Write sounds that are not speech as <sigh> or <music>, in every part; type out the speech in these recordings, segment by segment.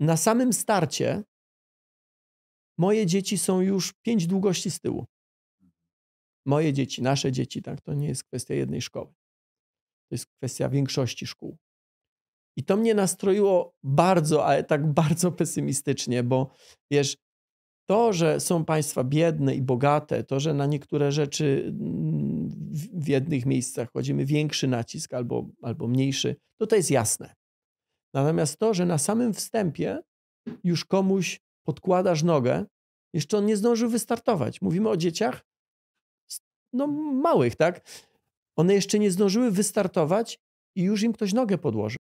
na samym starcie moje dzieci są już pięć długości z tyłu. Moje dzieci, nasze dzieci, tak, to nie jest kwestia jednej szkoły. To jest kwestia większości szkół. I to mnie nastroiło bardzo, ale tak <laughs> bardzo pesymistycznie, bo wiesz, to, że są państwa biedne i bogate, to, że na niektóre rzeczy mm, w jednych miejscach kładziemy większy nacisk albo, albo mniejszy, to to jest jasne. Natomiast to, że na samym wstępie już komuś podkładasz nogę, jeszcze on nie zdążył wystartować. Mówimy o dzieciach, no małych, tak? One jeszcze nie zdążyły wystartować i już im ktoś nogę podłożył.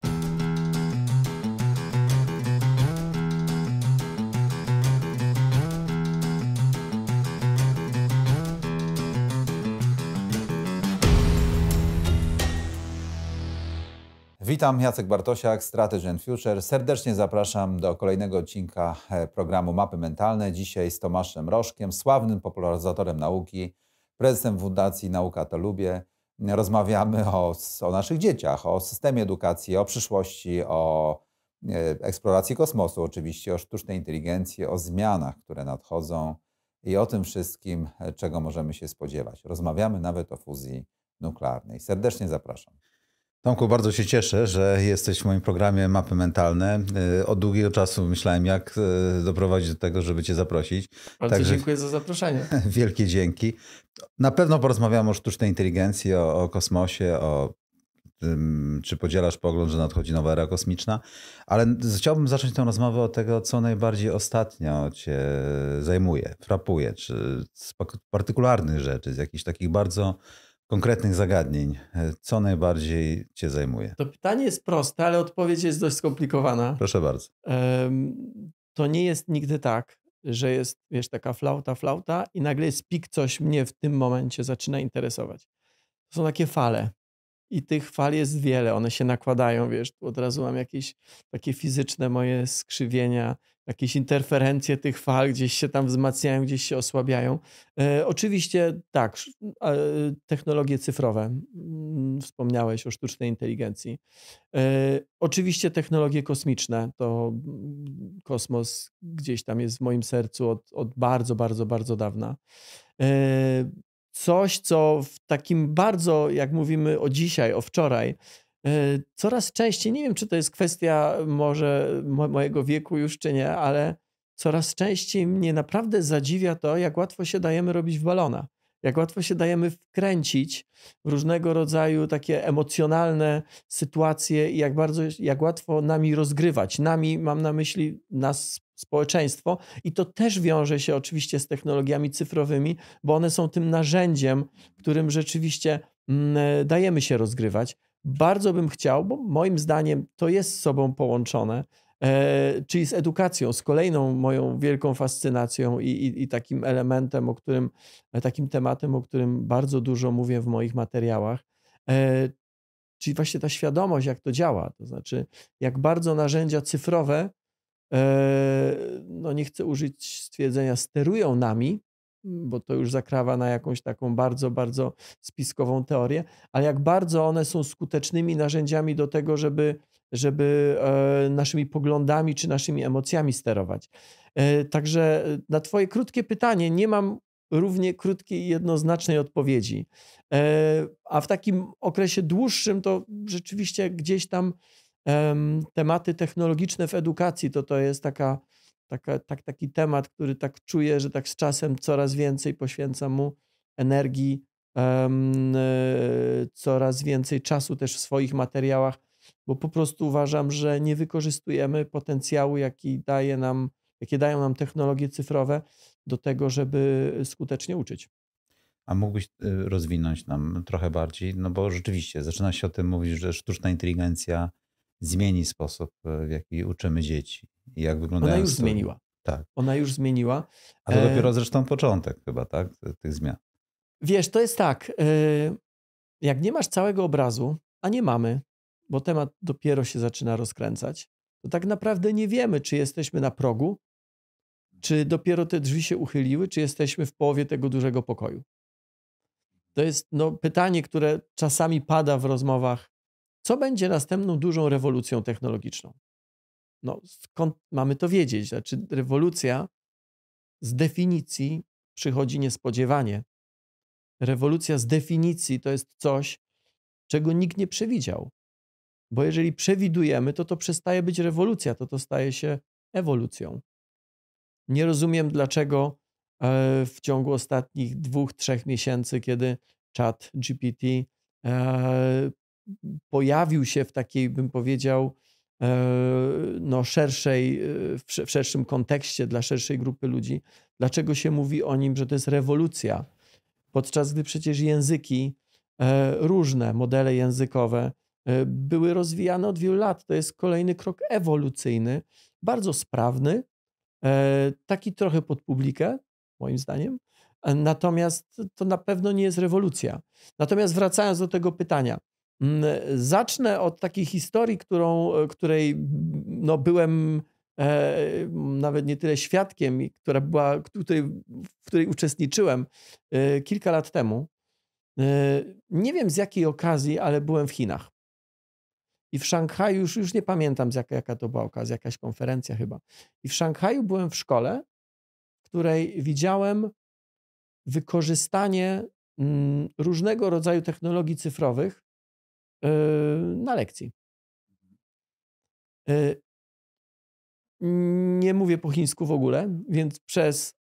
Witam, Jacek Bartosiak, Strategy and Future. Serdecznie zapraszam do kolejnego odcinka e, programu Mapy Mentalne. Dzisiaj z Tomaszem Rożkiem, sławnym popularyzatorem nauki, prezesem Fundacji Nauka to Lubię. Rozmawiamy o, o naszych dzieciach, o systemie edukacji, o przyszłości, o e, eksploracji kosmosu oczywiście, o sztucznej inteligencji, o zmianach, które nadchodzą i o tym wszystkim, e, czego możemy się spodziewać. Rozmawiamy nawet o fuzji nuklearnej. Serdecznie zapraszam. Tomku, bardzo się cieszę, że jesteś w moim programie Mapy Mentalne. Y, od długiego czasu myślałem, jak y, doprowadzić do tego, żeby cię zaprosić. Bardzo Także... dziękuję za zaproszenie. <laughs> Wielkie dzięki. Na pewno porozmawiamy o sztucznej inteligencji, o, o kosmosie, o tym, czy podzielasz pogląd, że nadchodzi nowa era kosmiczna, ale chciałbym zacząć tę rozmowę od tego, co najbardziej ostatnio cię zajmuje, frapuje, czy z partykularnych rzeczy, z jakichś takich bardzo konkretnych zagadnień. E, co najbardziej Cię zajmuje? To pytanie jest proste, ale odpowiedź jest dość skomplikowana. Proszę bardzo. To nie jest nigdy tak, że jest, wiesz, taka flauta, flauta i nagle jest pik, coś mnie w tym momencie zaczyna interesować. To są takie fale i tych fal jest wiele, one się nakładają, wiesz, tu od razu mam jakieś takie fizyczne moje skrzywienia, jakieś interferencje tych fal, gdzieś się tam wzmacniają, gdzieś się osłabiają. E, oczywiście tak, e, technologie cyfrowe, mm, wspomniałeś o sztucznej inteligencji. E, oczywiście technologie kosmiczne, to mm, kosmos gdzieś tam jest w moim sercu od, od bardzo, bardzo, bardzo dawna. E, coś, co w takim bardzo, jak mówimy o dzisiaj, o wczoraj, e, coraz częściej, nie wiem czy to jest kwestia może mojego wieku już czy nie, ale coraz częściej mnie naprawdę zadziwia to, jak łatwo się dajemy robić w balona jak łatwo się dajemy wkręcić w różnego rodzaju takie emocjonalne sytuacje i jak bardzo, jak łatwo nami rozgrywać. Nami mam na myśli nas, społeczeństwo i to też wiąże się oczywiście z technologiami cyfrowymi, bo one są tym narzędziem, którym rzeczywiście mm, dajemy się rozgrywać. Bardzo bym chciał, bo moim zdaniem to jest z sobą połączone, E, czyli z edukacją, z kolejną moją wielką fascynacją i, i, i, takim elementem, o którym, e, takim tematem, o którym bardzo dużo mówię w moich materiałach. E, czyli właśnie ta świadomość, jak to działa, to znaczy, jak bardzo narzędzia cyfrowe, no nie chcę użyć stwierdzenia, sterują nami, bo to już zakrawa na jakąś taką bardzo, bardzo spiskową teorię, ale jak bardzo one są skutecznymi narzędziami do tego, żeby żeby e, naszymi poglądami czy naszymi emocjami sterować. E, także e, na Twoje krótkie pytanie nie mam równie krótkiej jednoznacznej odpowiedzi. A w takim okresie dłuższym to rzeczywiście gdzieś tam tematy technologiczne w edukacji to to jest taka, taka, tak, taki temat, który tak czuję, że tak z czasem coraz więcej poświęcam mu energii, coraz więcej czasu też w swoich materiałach bo po prostu uważam, że nie wykorzystujemy potencjału, jaki daje nam, jakie dają nam technologie cyfrowe do tego, żeby skutecznie uczyć. A mógłbyś y, rozwinąć nam trochę bardziej, no bo rzeczywiście zaczyna się o tym mówić, że sztuczna inteligencja zmieni sposób, y, w jaki uczymy dzieci. I jak wyglądają Ona już zmieniła. Tak. Ona już zmieniła. A to e, dopiero zresztą początek chyba, tak? Tych zmian. Wiesz, to jest tak. Y, jak nie masz całego obrazu, a nie mamy, bo temat dopiero się zaczyna rozkręcać, to tak naprawdę nie wiemy, czy jesteśmy na progu, czy mhm. dopiero te drzwi się uchyliły, czy jesteśmy w połowie tego dużego pokoju. To jest no, pytanie, które czasami pada w rozmowach. Co będzie następną dużą rewolucją technologiczną? No, skąd mamy to wiedzieć? Znaczy, rewolucja z definicji przychodzi niespodziewanie. Rewolucja z definicji to jest coś, czego nikt nie przewidział. Bo jeżeli przewidujemy, to to przestaje być rewolucja, to to staje się ewolucją. Nie rozumiem, dlaczego e, w ciągu ostatnich dwóch, trzech miesięcy, kiedy czat GPT e, pojawił się w takiej, bym powiedział, e, no szerszej, w szerszym kontekście dla szerszej grupy ludzi, dlaczego się mówi o nim, że to jest rewolucja, podczas gdy przecież języki różne, modele językowe E, były rozwijane od wielu lat. To jest kolejny krok ewolucyjny, bardzo sprawny, e, taki trochę pod publikę, moim zdaniem. E, natomiast to na pewno nie jest rewolucja. Natomiast wracając do tego pytania, mm, zacznę od takiej historii, którą, której no, byłem nawet nie tyle świadkiem, która była, której, w której uczestniczyłem kilka lat temu. Nie wiem z jakiej okazji, ale byłem w Chinach. I w Szanghaju, już, już nie pamiętam z jaka, jaka to była okazja, jakaś konferencja chyba. I w Szanghaju byłem w szkole, w której widziałem wykorzystanie mm, różnego rodzaju technologii cyfrowych yy, na lekcji. Yy, nie mówię po chińsku w ogóle, więc przez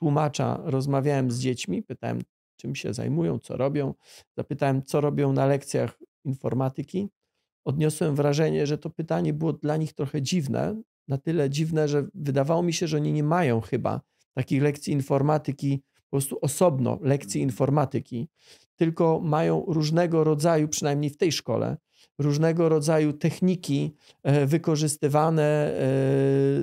tłumacza rozmawiałem z dziećmi, pytałem, czym się zajmują, co robią. Zapytałem, co robią na lekcjach informatyki odniosłem wrażenie, że to pytanie było dla nich trochę dziwne, na tyle dziwne, że wydawało mi się, że oni nie mają chyba takich lekcji informatyki, po prostu osobno lekcji mhm. informatyki, tylko mają różnego rodzaju, przynajmniej w tej szkole, różnego rodzaju techniki e, wykorzystywane e,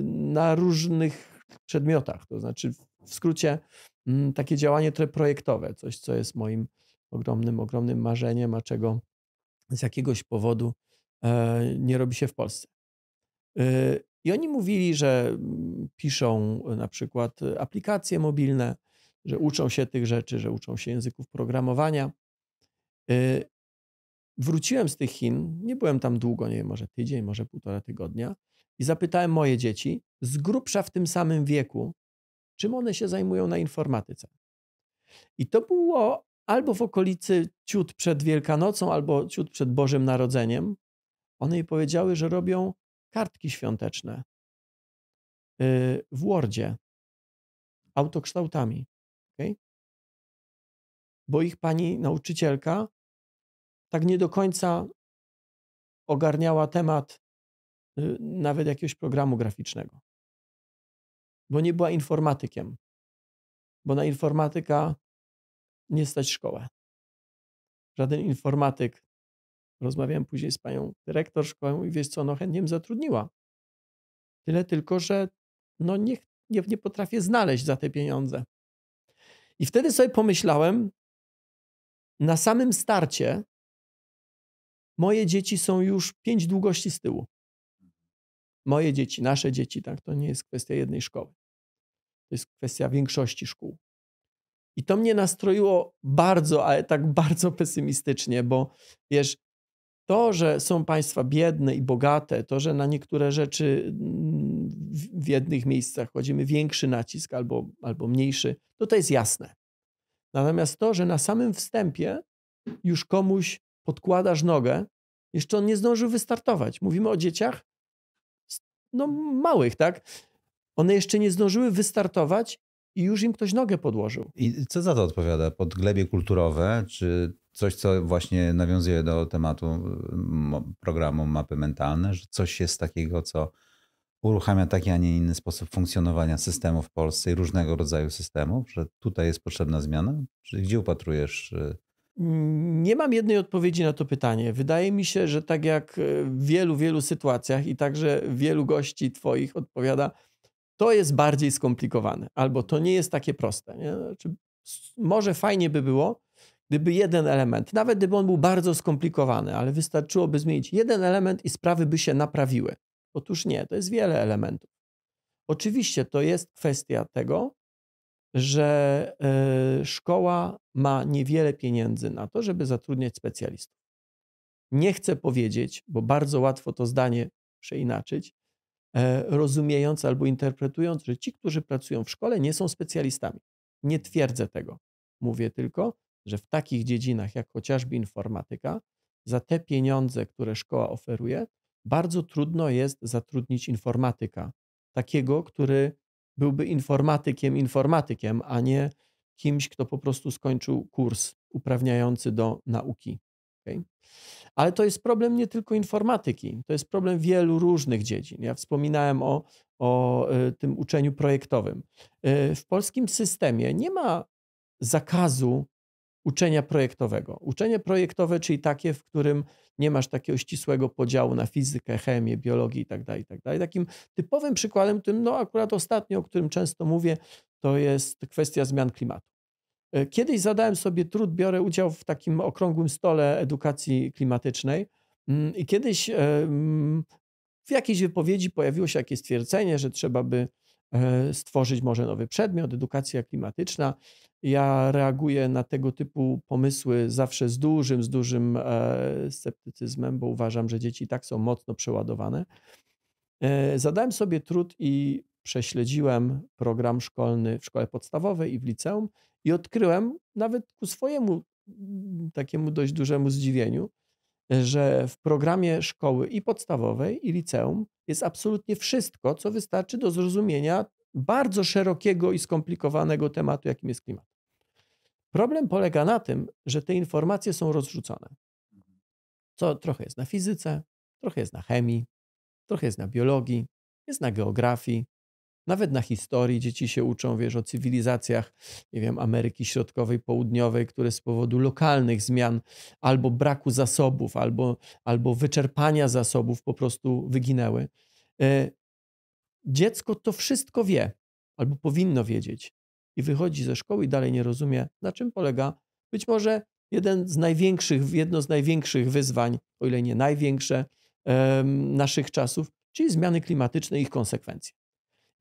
na różnych przedmiotach. To znaczy, w skrócie, mm, takie działanie trochę projektowe, coś, co jest moim ogromnym, ogromnym marzeniem, a czego z jakiegoś powodu E, nie robi się w Polsce. E, I oni mówili, że mm, piszą e, na przykład aplikacje mobilne, że uczą się tych rzeczy, że uczą się języków programowania. Wróciłem z tych Chin, nie byłem tam długo, nie wiem, może tydzień, może półtora tygodnia, i zapytałem moje dzieci, z grubsza w tym samym wieku, czym one się zajmują na informatyce. I to było albo w okolicy ciut przed Wielkanocą, albo ciut przed Bożym Narodzeniem, one jej powiedziały, że robią kartki świąteczne y, w Wordzie autokształtami. Okay? Bo ich pani nauczycielka tak nie do końca ogarniała temat y, nawet jakiegoś programu graficznego. Bo nie była informatykiem. Bo na informatyka nie stać szkołę. Żaden informatyk Rozmawiałem później z panią dyrektor szkoły i wiesz co, no chętnie bym zatrudniła. Tyle tylko, że no nie, nie, nie potrafię znaleźć za te pieniądze. I wtedy sobie pomyślałem, na samym starcie moje dzieci są już pięć długości z tyłu. Moje dzieci, nasze dzieci, tak, to nie jest kwestia jednej szkoły. To jest kwestia większości szkół. I to mnie nastroiło bardzo, ale tak bardzo pesymistycznie, bo wiesz, to, że są państwa biedne i bogate, to, że na niektóre rzeczy mm, w jednych miejscach kładziemy większy nacisk albo, albo mniejszy, to to jest jasne. Natomiast to, że na samym wstępie już komuś podkładasz nogę, jeszcze on nie zdążył wystartować. Mówimy o dzieciach, no małych, tak? One jeszcze nie zdążyły wystartować i już im ktoś nogę podłożył. I co za to odpowiada? Podglebie kulturowe, czy coś, co właśnie nawiązuje do tematu y, programu Mapy Mentalne, że coś jest takiego, co uruchamia taki, a nie inny sposób funkcjonowania systemu w Polsce i różnego rodzaju systemów, że tutaj jest potrzebna zmiana? Czy gdzie upatrujesz? Y, nie mam jednej odpowiedzi na to pytanie. Wydaje mi się, że tak jak y, w wielu, wielu sytuacjach i także wielu gości Twoich odpowiada, to jest bardziej skomplikowane albo to nie jest takie proste. Nie? Znaczy, może fajnie by było, Gdyby jeden element, nawet gdyby on był bardzo skomplikowany, ale wystarczyłoby zmienić jeden element i sprawy by się naprawiły. Otóż nie, to jest wiele elementów. Oczywiście to jest kwestia tego, że e, szkoła ma niewiele pieniędzy na to, żeby zatrudniać specjalistów. Nie chcę powiedzieć, bo bardzo łatwo to zdanie przeinaczyć, e, rozumiejąc albo interpretując, że ci, którzy pracują w szkole, nie są specjalistami. Nie twierdzę tego. Mówię tylko, że w takich dziedzinach jak chociażby informatyka, za te pieniądze, które szkoła oferuje, bardzo trudno jest zatrudnić informatyka. Takiego, który byłby informatykiem, informatykiem, a nie kimś, kto po prostu skończył kurs uprawniający do nauki. Okay? Ale to jest problem nie tylko informatyki, to jest problem wielu różnych dziedzin. Ja wspominałem o, o e, tym uczeniu projektowym. E, w polskim systemie nie ma zakazu uczenia projektowego. Uczenie projektowe, czyli takie, w którym nie masz takiego ścisłego podziału na fizykę, chemię, biologię itd. Tak itd. Tak takim typowym przykładem, tym no akurat ostatnio, o którym często mówię, to jest kwestia zmian klimatu. E, kiedyś zadałem sobie trud, biorę udział w takim okrągłym stole edukacji klimatycznej mm, i kiedyś w jakiejś wypowiedzi pojawiło się jakieś stwierdzenie, że trzeba by E, stworzyć może nowy przedmiot, edukacja klimatyczna. Ja reaguję na tego typu pomysły zawsze z dużym, z dużym e, sceptycyzmem, bo uważam, że dzieci tak są mocno przeładowane. E, zadałem sobie trud i prześledziłem program szkolny w szkole podstawowej i w liceum i odkryłem nawet ku swojemu takiemu dość dużemu zdziwieniu, że w programie szkoły i podstawowej, i liceum jest absolutnie wszystko, co wystarczy do zrozumienia bardzo szerokiego i skomplikowanego tematu, jakim jest klimat. Problem polega na tym, że te informacje są rozrzucone. Co trochę jest na fizyce, trochę jest na chemii, trochę jest na biologii, jest na geografii, nawet na historii dzieci się uczą, wiesz, o cywilizacjach, nie wiem, Ameryki Środkowej, Południowej, które z powodu lokalnych zmian albo braku zasobów, albo, albo wyczerpania zasobów po prostu wyginęły. E, dziecko to wszystko wie, albo powinno wiedzieć, i wychodzi ze szkoły i dalej nie rozumie, na czym polega być może jeden z największych, jedno z największych wyzwań, o ile nie największe, naszych czasów, czyli zmiany klimatyczne i ich konsekwencje.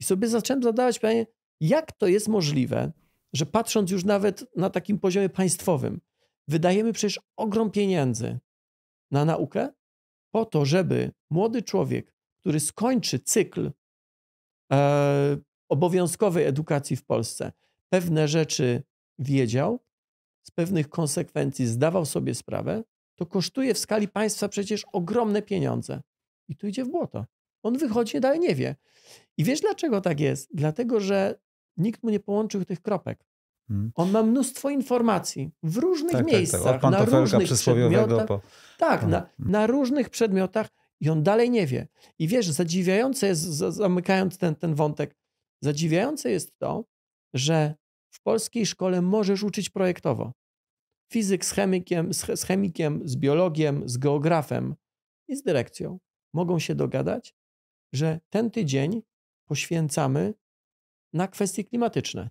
I sobie zacząłem zadawać pytanie, jak to jest możliwe, że patrząc już nawet na takim poziomie państwowym, wydajemy przecież ogrom pieniędzy na naukę, po to, żeby młody człowiek, który skończy cykl e, obowiązkowej edukacji w Polsce, pewne rzeczy wiedział, z pewnych konsekwencji zdawał sobie sprawę, to kosztuje w skali państwa przecież ogromne pieniądze. I tu idzie w błoto. On wychodzi dalej nie wie. I wiesz dlaczego tak jest? Dlatego, że nikt mu nie połączył tych kropek. Hmm. On ma mnóstwo informacji w różnych tak, miejscach, tak, tak. na różnych przedmiotach. Po... Tak, na, hmm. na, różnych przedmiotach i on dalej nie wie. I wiesz, zadziwiające jest, zamykając ten, ten wątek, zadziwiające jest to, że w polskiej szkole możesz uczyć projektowo. Fizyk z chemikiem, z, chemikiem, z biologiem, z geografem i z dyrekcją mogą się dogadać że ten tydzień poświęcamy na kwestie klimatyczne.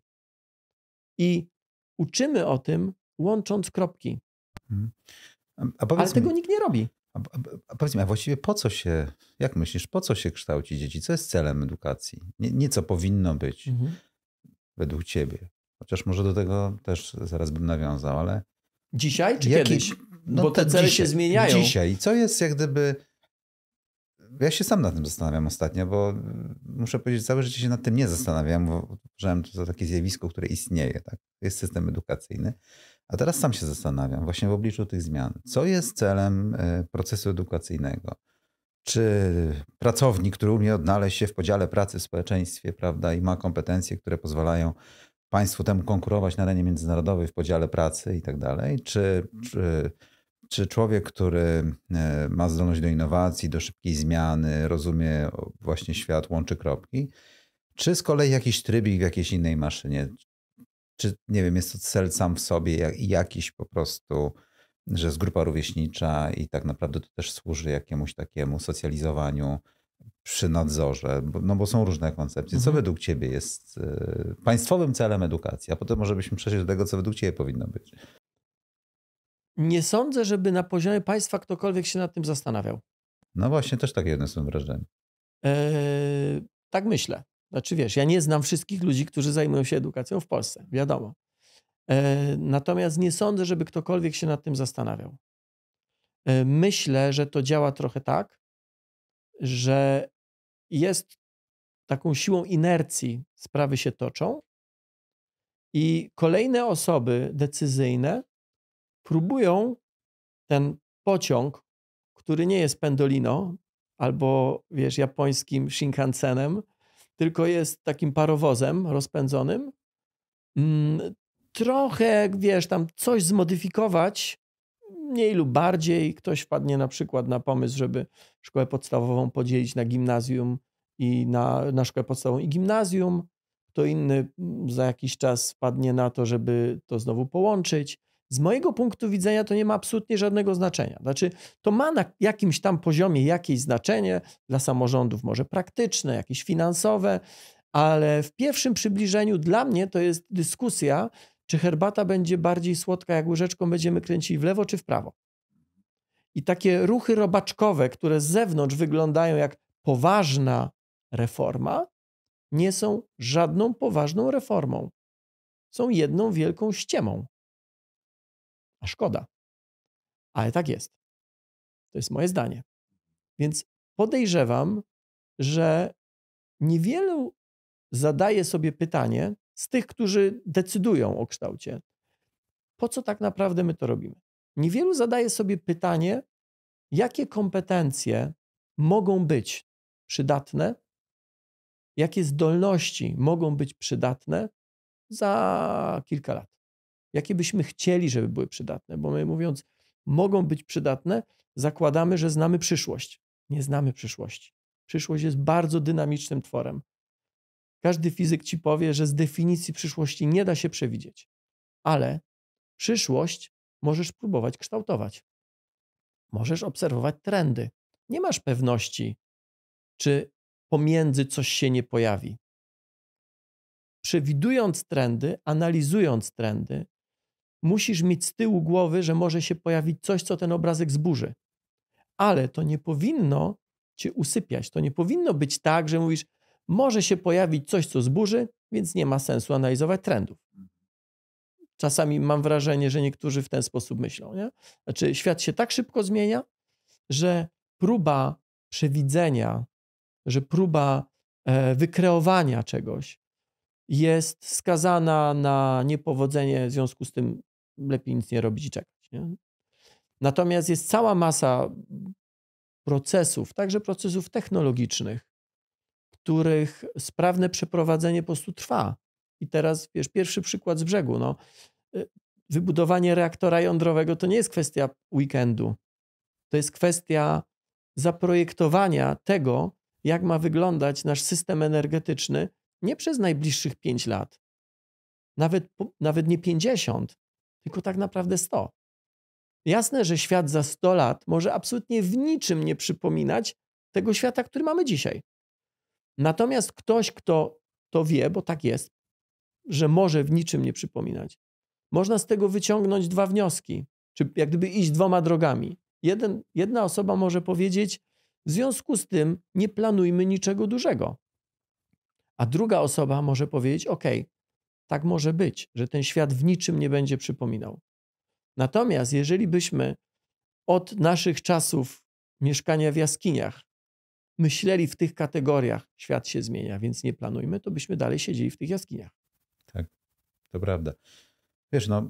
I uczymy o tym, łącząc kropki. Mhm. Ale tego mi, nikt nie robi. A, a, powiedz mi, a właściwie po co się, jak myślisz, po co się kształci dzieci? Co jest celem edukacji? Nie, nie co powinno być mhm. według ciebie. Chociaż może do tego też zaraz bym nawiązał, ale. Dzisiaj czy jaki, kiedyś? No Bo te cele dzisiaj, się zmieniają. Dzisiaj. Co jest jak gdyby ja się sam na tym zastanawiam ostatnio, bo muszę powiedzieć, całe życie się nad tym nie zastanawiam, bo uważałem to za takie zjawisko, które istnieje. Tak? Jest system edukacyjny. A teraz sam się zastanawiam, właśnie w obliczu tych zmian, co jest celem e, procesu edukacyjnego? Czy pracownik, który umie odnaleźć się w podziale pracy w społeczeństwie prawda, i ma kompetencje, które pozwalają państwu temu konkurować na arenie międzynarodowej w podziale pracy i tak dalej, czy, czy czy człowiek, który e, ma zdolność do innowacji, do szybkiej zmiany, rozumie właśnie świat, łączy kropki, czy z kolei jakiś trybik w jakiejś innej maszynie? Czy, nie wiem, jest to cel sam w sobie, jak, jakiś po prostu, że jest grupa rówieśnicza i tak naprawdę to też służy jakiemuś takiemu socjalizowaniu przy nadzorze, no bo są różne koncepcje. Co mhm. według ciebie jest e, państwowym celem edukacji? A potem może byśmy przejść do tego, co według ciebie powinno być nie sądzę, żeby na poziomie państwa ktokolwiek się nad tym zastanawiał. No właśnie, też takie jedno są wrażenie. Eee, tak myślę. Znaczy wiesz, ja nie znam wszystkich ludzi, którzy zajmują się edukacją w Polsce, wiadomo. E, natomiast nie sądzę, żeby ktokolwiek się nad tym zastanawiał. E, myślę, że to działa trochę tak, że jest taką siłą inercji sprawy się toczą i kolejne osoby decyzyjne próbują ten pociąg, który nie jest pendolino albo wiesz, japońskim Shinkansenem, tylko jest takim parowozem rozpędzonym, mm, trochę, wiesz, tam coś zmodyfikować, mniej lub bardziej. Ktoś wpadnie na przykład na pomysł, żeby szkołę podstawową podzielić na gimnazjum i na, na szkołę podstawową i gimnazjum. To inny mm, za jakiś czas wpadnie na to, żeby to znowu połączyć z mojego punktu widzenia to nie ma absolutnie żadnego znaczenia. Znaczy, to ma na jakimś tam poziomie jakieś znaczenie dla samorządów, może praktyczne, jakieś finansowe, ale w pierwszym przybliżeniu dla mnie to jest dyskusja, czy herbata będzie bardziej słodka, jak łyżeczką będziemy kręcić w lewo czy w prawo. I takie ruchy robaczkowe, które z zewnątrz wyglądają jak poważna reforma, nie są żadną poważną reformą. Są jedną wielką ściemą. A szkoda. Ale tak jest. To jest moje zdanie. Więc podejrzewam, że niewielu zadaje sobie pytanie z tych, którzy decydują o kształcie, po co tak naprawdę my to robimy. Niewielu zadaje sobie pytanie, jakie kompetencje mogą być przydatne, jakie zdolności mogą być przydatne za kilka lat jakie byśmy chcieli, żeby były przydatne, bo my mówiąc, mogą być przydatne, zakładamy, że znamy przyszłość. Nie znamy przyszłości. Przyszłość jest bardzo dynamicznym tworem. Każdy fizyk ci powie, że z definicji przyszłości nie da się przewidzieć, ale przyszłość możesz próbować kształtować. Możesz obserwować trendy. Nie masz pewności, czy pomiędzy coś się nie pojawi. Przewidując trendy, analizując trendy, musisz mieć z tyłu głowy, że może się pojawić coś, co ten obrazek zburzy. Ale to nie powinno cię usypiać. To nie powinno być tak, że mówisz, może się pojawić coś, co zburzy, więc nie ma sensu analizować trendów. Czasami mam wrażenie, że niektórzy w ten sposób myślą. Nie? Znaczy, świat się tak szybko zmienia, że próba przewidzenia, że próba e, wykreowania czegoś jest skazana na niepowodzenie w związku z tym, lepiej nic nie robić i czekać. Nie? Natomiast jest cała masa procesów, także procesów technologicznych, których sprawne przeprowadzenie po prostu trwa. I teraz, wiesz, pierwszy przykład z brzegu. No, y, wybudowanie reaktora jądrowego to nie jest kwestia weekendu. To jest kwestia zaprojektowania tego, jak ma wyglądać nasz system energetyczny nie przez najbliższych 5 lat, nawet, nawet nie 50, tylko tak naprawdę 100. Jasne, że świat za 100 lat może absolutnie w niczym nie przypominać tego świata, który mamy dzisiaj. Natomiast ktoś, kto to wie, bo tak jest, że może w niczym nie przypominać, można z tego wyciągnąć dwa wnioski, czy jak gdyby iść dwoma drogami. Jeden, jedna osoba może powiedzieć, w związku z tym nie planujmy niczego dużego. A druga osoba może powiedzieć, ok, tak może być, że ten świat w niczym nie będzie przypominał. Natomiast jeżeli byśmy od naszych czasów mieszkania w jaskiniach myśleli w tych kategoriach, świat się zmienia, więc nie planujmy, to byśmy dalej siedzieli w tych jaskiniach. Tak, to prawda. Wiesz, no,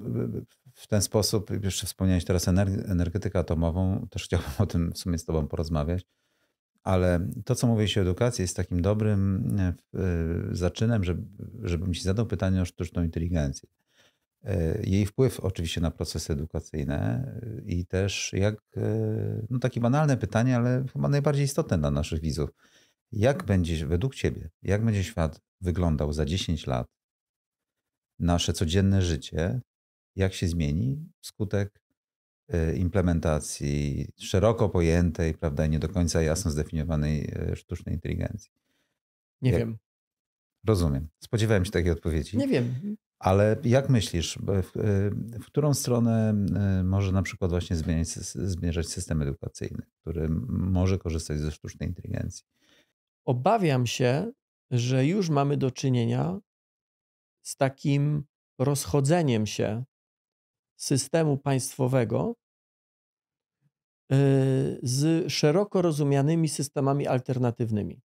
w ten sposób, jeszcze wspomniałeś teraz energetykę atomową, też chciałbym o tym w sumie z Tobą porozmawiać. Ale to, co mówię się o edukacji, jest takim dobrym e, e, zaczynem, żeby, żebym się zadał pytanie o sztuczną inteligencję. E, jej wpływ oczywiście na procesy edukacyjne i też jak, no takie banalne pytanie, ale chyba najbardziej istotne dla naszych widzów. Jak będzie, według Ciebie, jak będzie świat wyglądał za 10 lat? Nasze codzienne życie, jak się zmieni wskutek Y, implementacji szeroko pojętej, prawda, nie do końca jasno zdefiniowanej y, sztucznej inteligencji. Nie jak... wiem. Rozumiem. Spodziewałem się takiej odpowiedzi. Nie wiem. Ale jak myślisz, w, y, w którą stronę może na przykład właśnie zmieniać, zmierzać system edukacyjny, który może korzystać ze sztucznej inteligencji? Obawiam się, że już mamy do czynienia z takim rozchodzeniem się systemu państwowego e, z szeroko rozumianymi systemami alternatywnymi.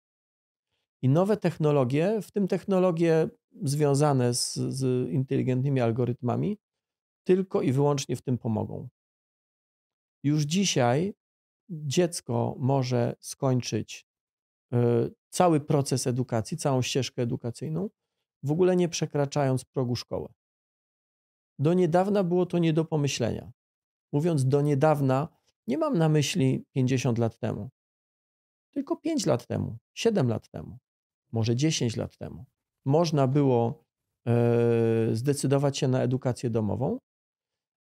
I nowe technologie, w tym technologie związane z, z inteligentnymi algorytmami, tylko i wyłącznie w tym pomogą. Już dzisiaj dziecko może skończyć e, cały proces edukacji, całą ścieżkę edukacyjną, w ogóle nie przekraczając progu szkoły. Do niedawna było to nie do pomyślenia. Mówiąc do niedawna, nie mam na myśli 50 lat temu, tylko 5 lat temu, 7 lat temu, może 10 lat temu. Można było e, zdecydować się na edukację domową,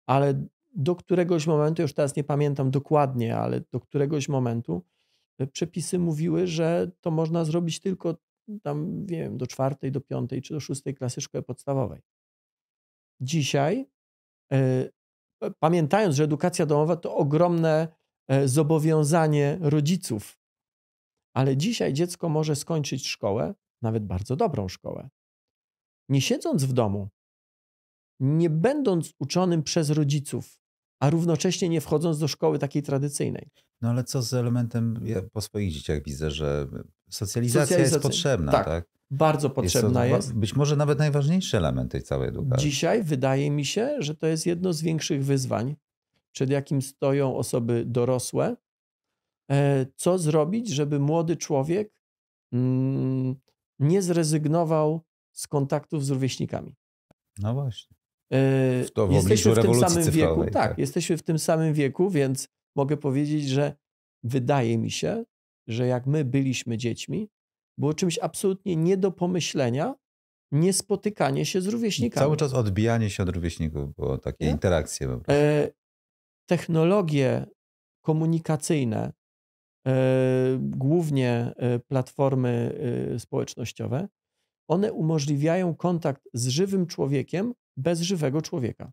ale do któregoś momentu, już teraz nie pamiętam dokładnie, ale do któregoś momentu e, przepisy mówiły, że to można zrobić tylko tam, wiem, do czwartej, do piątej czy do szóstej klasy szkoły podstawowej dzisiaj, e, pamiętając, że edukacja domowa to ogromne e, zobowiązanie rodziców, ale dzisiaj dziecko może skończyć szkołę, nawet bardzo dobrą szkołę, nie siedząc w domu, nie będąc uczonym przez rodziców, a równocześnie nie wchodząc do szkoły takiej tradycyjnej. No ale co z elementem, ja po swoich dzieciach widzę, że socjalizacja, e, socjalizacja. jest potrzebna, tak. tak? bardzo potrzebna jest, to, jest. Być może nawet najważniejszy element tej całej edukacji. Dzisiaj wydaje mi się, że to jest jedno z większych wyzwań, przed jakim stoją osoby dorosłe. E, co zrobić, żeby młody człowiek mm, nie zrezygnował z kontaktów z rówieśnikami? No właśnie. E, w to w jesteśmy w tym samym wieku. Tak, tak, jesteśmy w tym samym wieku, więc mogę powiedzieć, że wydaje mi się, że jak my byliśmy dziećmi, było czymś absolutnie nie do pomyślenia, niespotykanie się z rówieśnikami. Cały czas odbijanie się od rówieśników było takie nie? interakcje. Po e, prostu. technologie komunikacyjne, e, głównie e, platformy społecznościowe, one umożliwiają kontakt z żywym człowiekiem bez żywego człowieka.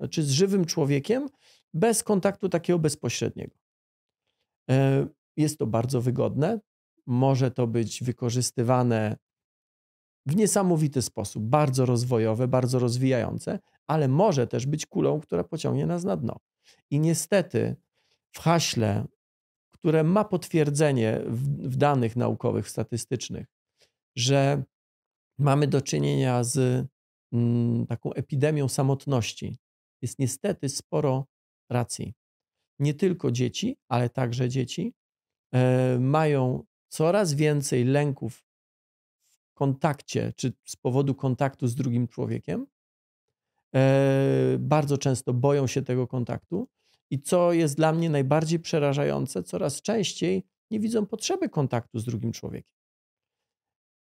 Znaczy z żywym człowiekiem bez kontaktu takiego bezpośredniego. Jest to bardzo wygodne, może to być wykorzystywane w niesamowity sposób, bardzo rozwojowe, bardzo rozwijające, ale może też być kulą, która pociągnie nas na dno. I niestety w haśle, które ma potwierdzenie w, w danych naukowych, statystycznych, że mamy do czynienia z mm, taką epidemią samotności, jest niestety sporo racji. Nie tylko dzieci, ale także dzieci e, mają coraz więcej lęków w kontakcie czy z powodu kontaktu z drugim człowiekiem. E, bardzo często boją się tego kontaktu i co jest dla mnie najbardziej przerażające, coraz częściej nie widzą potrzeby kontaktu z drugim człowiekiem.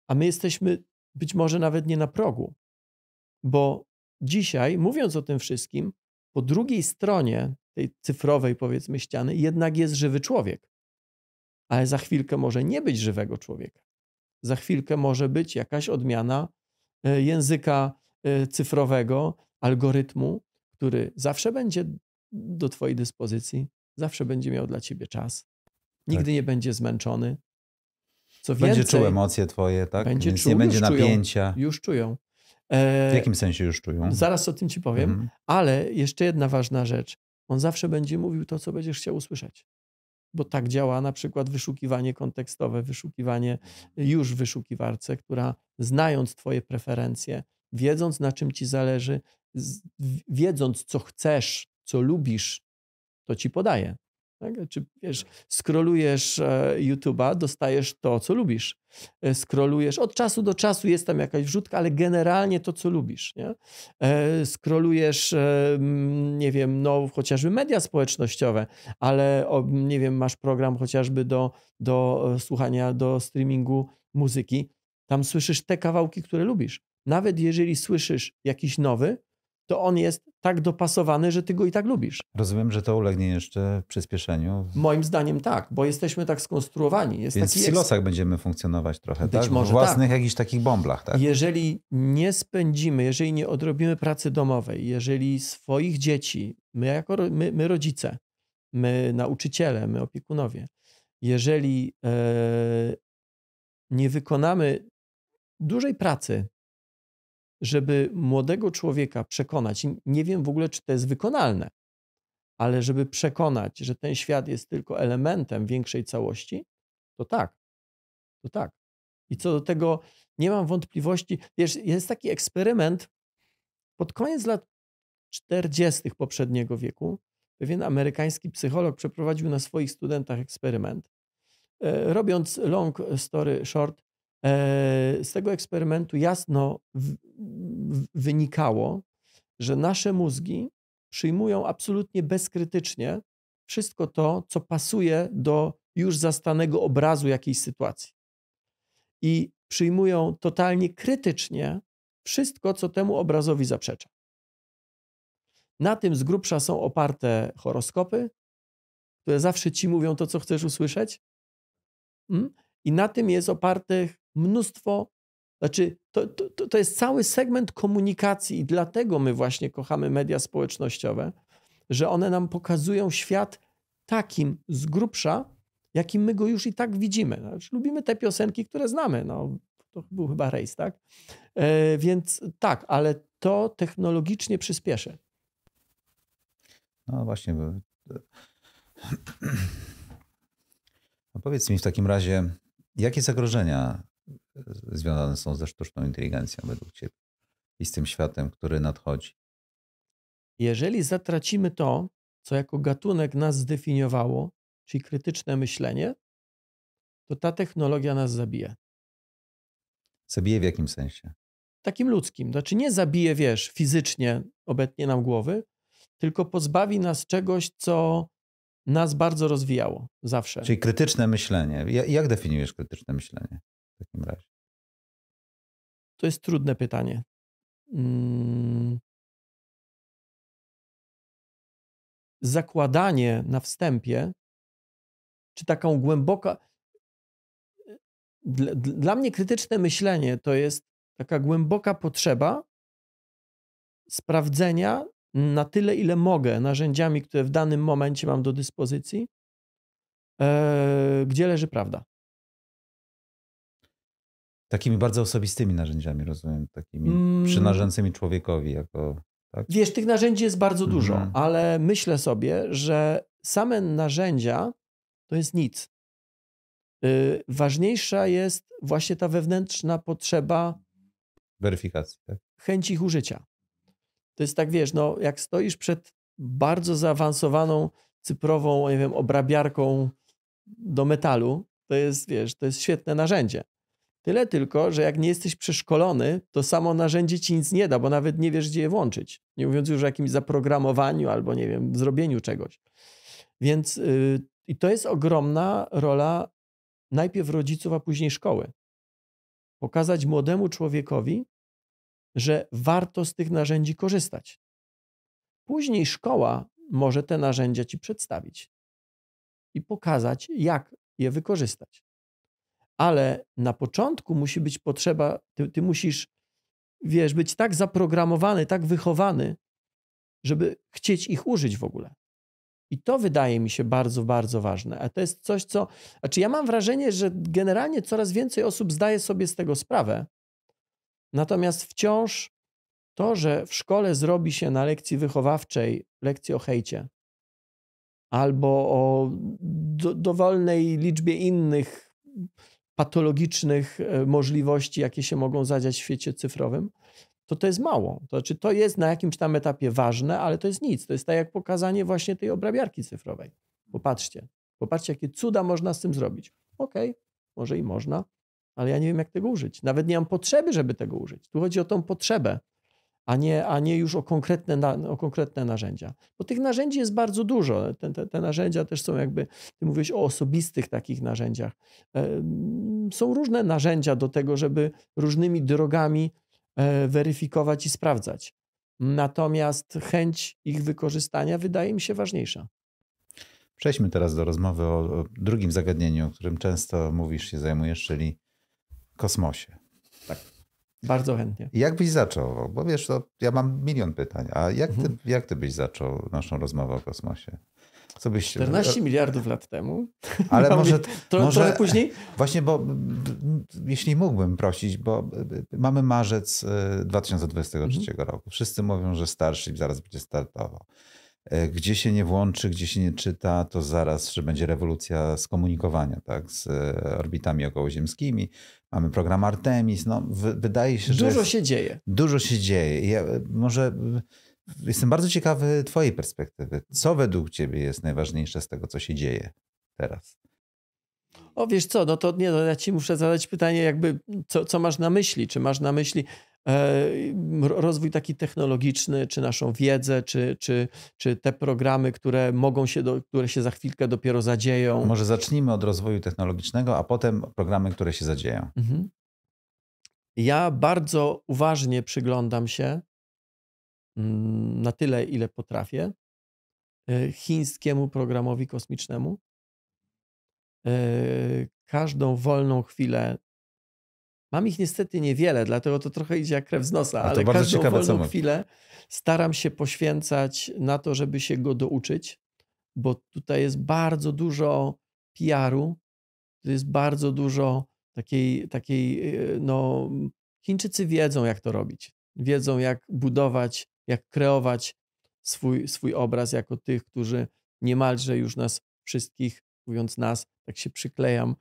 A my jesteśmy być może nawet nie na progu, bo dzisiaj, mówiąc o tym wszystkim, po drugiej stronie tej cyfrowej, powiedzmy, ściany, jednak jest żywy człowiek ale za chwilkę może nie być żywego człowieka. Za chwilkę może być jakaś odmiana e, języka e, cyfrowego, algorytmu, który zawsze będzie do Twojej dyspozycji, zawsze będzie miał dla Ciebie czas, nigdy tak. nie będzie zmęczony. Co będzie czuł emocje Twoje, tak? Będzie czuł, nie będzie napięcia. Czują, już czują. E, w jakim sensie już czują? Zaraz o tym Ci powiem, mhm. ale jeszcze jedna ważna rzecz. On zawsze będzie mówił to, co będziesz chciał usłyszeć bo tak działa na przykład wyszukiwanie kontekstowe, wyszukiwanie y, już w wyszukiwarce, która znając Twoje preferencje, wiedząc na czym Ci zależy, wiedząc co chcesz, co lubisz, to Ci podaje. Tak? Czy wiesz, tak. skrolujesz e, YouTube'a, dostajesz to, co lubisz. E, skrolujesz, od czasu do czasu jest tam jakaś wrzutka, ale generalnie to, co lubisz. Nie? E, skrolujesz, nie wiem, no chociażby media społecznościowe, ale nie wiem, masz program chociażby do, do słuchania, do streamingu muzyki. Tam słyszysz te kawałki, które lubisz. Nawet jeżeli słyszysz jakiś nowy, to on jest tak dopasowany, że ty go i tak lubisz. Rozumiem, że to ulegnie jeszcze przyspieszeniu. Moim zdaniem tak, bo jesteśmy tak skonstruowani. Jest Więc w silosach będziemy funkcjonować trochę, Być tak? Może w własnych tak. jakichś takich bąblach, tak? Jeżeli nie spędzimy, jeżeli nie odrobimy pracy domowej, jeżeli swoich dzieci, my jako my, my rodzice, my nauczyciele, my opiekunowie, jeżeli e, nie wykonamy dużej pracy żeby młodego człowieka przekonać, nie wiem w ogóle, czy to jest wykonalne, ale żeby przekonać, że ten świat jest tylko elementem większej całości, to tak. To tak. I co do tego nie mam wątpliwości. Wiesz, jest taki eksperyment pod koniec lat 40. poprzedniego wieku. Pewien amerykański psycholog przeprowadził na swoich studentach eksperyment. E, robiąc long story short, E, z tego eksperymentu jasno wynikało, że nasze mózgi przyjmują absolutnie bezkrytycznie wszystko to, co pasuje do już zastanego obrazu jakiejś sytuacji. I przyjmują totalnie krytycznie wszystko, co temu obrazowi zaprzecza. Na tym z grubsza są oparte horoskopy, które zawsze ci mówią to, co chcesz usłyszeć. Mm? I na tym jest opartych mnóstwo, znaczy to, to, to jest cały segment komunikacji i dlatego my właśnie kochamy media społecznościowe, że one nam pokazują świat takim z grubsza, jakim my go już i tak widzimy. Znaczy, lubimy te piosenki, które znamy. No, to był chyba rejs, tak? E, więc tak, ale to technologicznie przyspieszy. No właśnie. E, <clears throat> no powiedz mi w takim razie, jakie zagrożenia związane są ze sztuczną inteligencją według Ciebie i z tym światem, który nadchodzi? Jeżeli zatracimy to, co jako gatunek nas zdefiniowało, czyli krytyczne myślenie, to ta technologia nas zabije. Zabije w jakim sensie? Takim ludzkim. Znaczy nie zabije, wiesz, fizycznie obetnie nam głowy, tylko pozbawi nas czegoś, co nas bardzo rozwijało zawsze. Czyli krytyczne myślenie. Jak definiujesz krytyczne myślenie w takim razie? To jest trudne pytanie. Mm. Zakładanie na wstępie, czy taką głęboka. Dla, dla mnie krytyczne myślenie to jest taka głęboka potrzeba sprawdzenia na tyle, ile mogę, narzędziami, które w danym momencie mam do dyspozycji, e, gdzie leży prawda. Takimi bardzo osobistymi narzędziami, rozumiem, takimi mm. przynależącymi człowiekowi jako. Tak? Wiesz, tych narzędzi jest bardzo mhm. dużo, mm. ale myślę sobie, że same narzędzia to jest nic. Yy, ważniejsza jest właśnie ta wewnętrzna potrzeba weryfikacji, tak? chęci ich użycia. To jest tak, wiesz, no, jak stoisz przed bardzo zaawansowaną cyprową, nie wiem, obrabiarką do metalu, to jest, wiesz, to jest świetne narzędzie. Tyle tylko, że jak nie jesteś przeszkolony, to samo narzędzie ci nic nie da, bo nawet nie wiesz, gdzie je włączyć. Nie mówiąc już o jakimś zaprogramowaniu albo, nie wiem, zrobieniu czegoś. Więc yy, i to jest ogromna rola najpierw rodziców, a później szkoły. Pokazać młodemu człowiekowi, że warto z tych narzędzi korzystać. Później szkoła może te narzędzia ci przedstawić i pokazać, jak je wykorzystać ale na początku musi być potrzeba, ty, ty musisz, wiesz, być tak zaprogramowany, tak wychowany, żeby chcieć ich użyć w ogóle. I to wydaje mi się bardzo, bardzo ważne. A to jest coś, co. Znaczy, ja mam wrażenie, że generalnie coraz więcej osób zdaje sobie z tego sprawę. Natomiast wciąż to, że w szkole zrobi się na lekcji wychowawczej lekcję o hejcie albo o do, dowolnej liczbie innych patologicznych e, możliwości, jakie się mogą zadziać w świecie cyfrowym, to to jest mało. To znaczy, to jest na jakimś tam etapie ważne, ale to jest nic. To jest tak jak pokazanie właśnie tej obrabiarki cyfrowej. Popatrzcie, popatrzcie, jakie cuda można z tym zrobić. Okej, okay, może i można, ale ja nie wiem, jak tego użyć. Nawet nie mam potrzeby, żeby tego użyć. Tu chodzi o tą potrzebę a nie, a nie już o konkretne, o konkretne narzędzia. Bo tych narzędzi jest bardzo dużo. Te, te, te narzędzia też są jakby, ty mówisz o osobistych takich narzędziach. E, są różne narzędzia do tego, żeby różnymi drogami e, weryfikować i sprawdzać. Natomiast chęć ich wykorzystania wydaje mi się ważniejsza. Przejdźmy teraz do rozmowy o, o drugim zagadnieniu, którym często mówisz się zajmujesz, czyli kosmosie. Tak. Bardzo chętnie. Jak byś zaczął? Bo wiesz, to ja mam milion pytań, a jak ty, mhm. jak ty byś zaczął naszą rozmowę o kosmosie? Co byś... 14 miliardów lat temu. <laughs> Ale <laughs> może, to, może trochę później? Właśnie, bo jeśli mógłbym prosić, bo mamy marzec 2023 y, mhm. roku. Wszyscy mówią, że i zaraz będzie startował. E, gdzie się nie włączy, gdzie się nie czyta, to zaraz, że będzie rewolucja skomunikowania tak, z e, orbitami okołoziemskimi. Mamy program Artemis. No, wydaje się, że. Dużo się dzieje. Dużo się dzieje. Ja, e, może jestem bardzo ciekawy Twojej perspektywy. Co według Ciebie jest najważniejsze z tego, co się dzieje teraz? O wiesz co, no to nie, no ja ci muszę zadać pytanie, jakby co, co masz na myśli? Czy masz na myśli E, rozwój taki technologiczny, czy naszą wiedzę, czy, czy, czy te programy, które mogą się, do, które się za chwilkę dopiero zadzieją. Może zacznijmy od rozwoju technologicznego, a potem programy, które się zadzieją. Mhm. Ja bardzo uważnie przyglądam się mm, na tyle, ile potrafię, e, chińskiemu programowi kosmicznemu. E, każdą wolną chwilę Mam ich niestety niewiele, dlatego to trochę idzie jak krew z nosa, ale każdą ciekawe, wolną chwilę staram się poświęcać na to, żeby się go douczyć, bo tutaj jest bardzo dużo PR-u, to jest bardzo dużo takiej, takiej e, no, Chińczycy wiedzą jak to robić, wiedzą jak budować, jak kreować swój, swój obraz jako tych, którzy niemalże już nas wszystkich, mówiąc nas, tak się przyklejam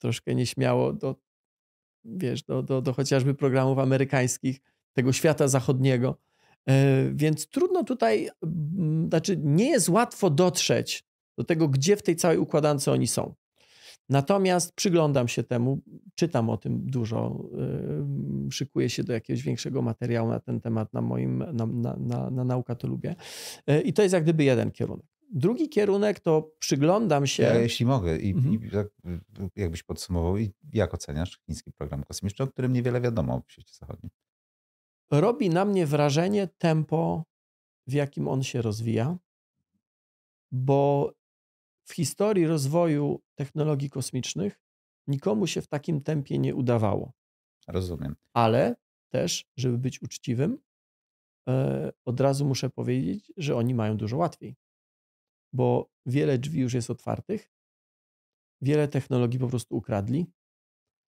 troszkę nieśmiało do wiesz, do, do, do chociażby programów amerykańskich, tego świata zachodniego. E, więc trudno tutaj, mm, znaczy nie jest łatwo dotrzeć do tego, gdzie w tej całej układance oni są. Natomiast przyglądam się temu, czytam o tym dużo, e, szykuję się do jakiegoś większego materiału na ten temat na moim, na, na, na, na Nauka to Lubię. E, I to jest jak gdyby jeden kierunek. Drugi kierunek to przyglądam się. Ja, jeśli mogę, i, mhm. i tak, jakbyś podsumował, i jak oceniasz chiński program kosmiczny, o którym niewiele wiadomo w sieci zachodniej? Robi na mnie wrażenie tempo, w jakim on się rozwija, bo w historii rozwoju technologii kosmicznych nikomu się w takim tempie nie udawało. Rozumiem. Ale też, żeby być uczciwym, e, od razu muszę powiedzieć, że oni mają dużo łatwiej bo wiele drzwi już jest otwartych, wiele technologii po prostu ukradli,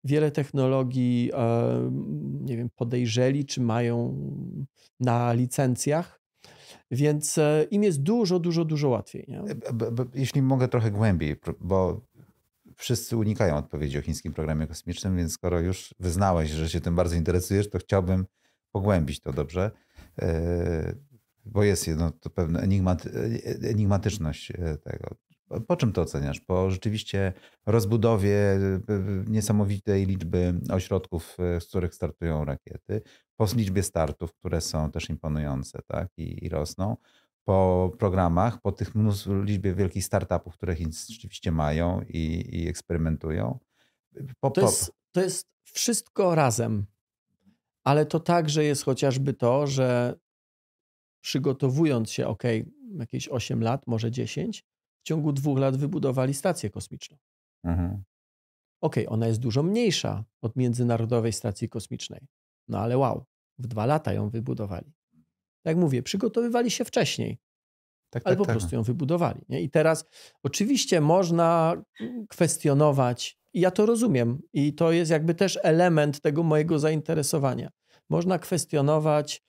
wiele technologii, e, nie wiem, podejrzeli, czy mają na licencjach. Więc e, im jest dużo, dużo, dużo łatwiej. Nie? E, jeśli mogę trochę głębiej, bo wszyscy unikają odpowiedzi o chińskim programie kosmicznym, więc skoro już wyznałeś, że się tym bardzo interesujesz, to chciałbym pogłębić to dobrze. Bo jest jedno, to pewna e, enigmatyczność e, tego. Po czym to oceniasz? Po rzeczywiście rozbudowie e, niesamowitej liczby ośrodków, z których startują rakiety, po liczbie startów, które są też imponujące tak? I, i rosną, po programach, po tych mnóstwo, liczbie wielkich startupów, które Chiny rzeczywiście mają i, i eksperymentują. Po, to, jest, to jest wszystko razem. Ale to także jest chociażby to, że przygotowując się, ok, jakieś 8 lat, może 10, w ciągu dwóch lat wybudowali stację kosmiczną. Mhm. Ok, ona jest dużo mniejsza od Międzynarodowej Stacji Kosmicznej, no ale wow, w dwa lata ją wybudowali. Jak mówię, przygotowywali się wcześniej, tak, ale tak, po tak. prostu ją wybudowali. Nie? I teraz oczywiście można kwestionować, i ja to rozumiem, i to jest jakby też element tego mojego zainteresowania. Można kwestionować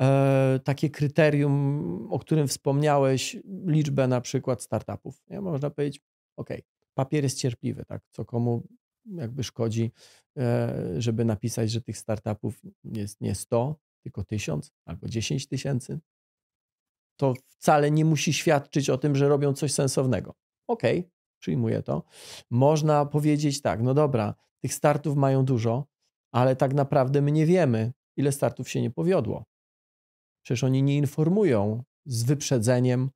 E, takie kryterium, o którym wspomniałeś, liczbę na przykład startupów. Nie? Można powiedzieć, ok, papier jest cierpliwy, tak? co komu jakby szkodzi, e, żeby napisać, że tych startupów jest nie 100, tylko 1000 albo 10 tysięcy. To wcale nie musi świadczyć o tym, że robią coś sensownego. Ok, przyjmuję to. Można powiedzieć tak, no dobra, tych startów mają dużo, ale tak naprawdę my nie wiemy, ile startów się nie powiodło. Przecież oni nie informują z wyprzedzeniem.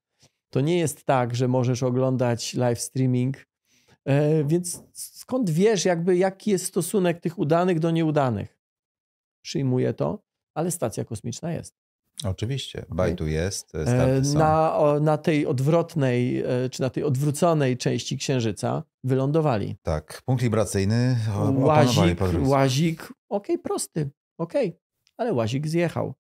To nie jest tak, że możesz oglądać live streaming. E, więc skąd wiesz, jakby jaki jest stosunek tych udanych do nieudanych? Przyjmuję to, ale stacja kosmiczna jest. Oczywiście, okay. jest. E, na, o, na tej odwrotnej, e, czy na tej odwróconej części Księżyca wylądowali. Tak, punkt libracyjny łazik, łazik, okej, okay, prosty, okej, okay. ale łazik zjechał.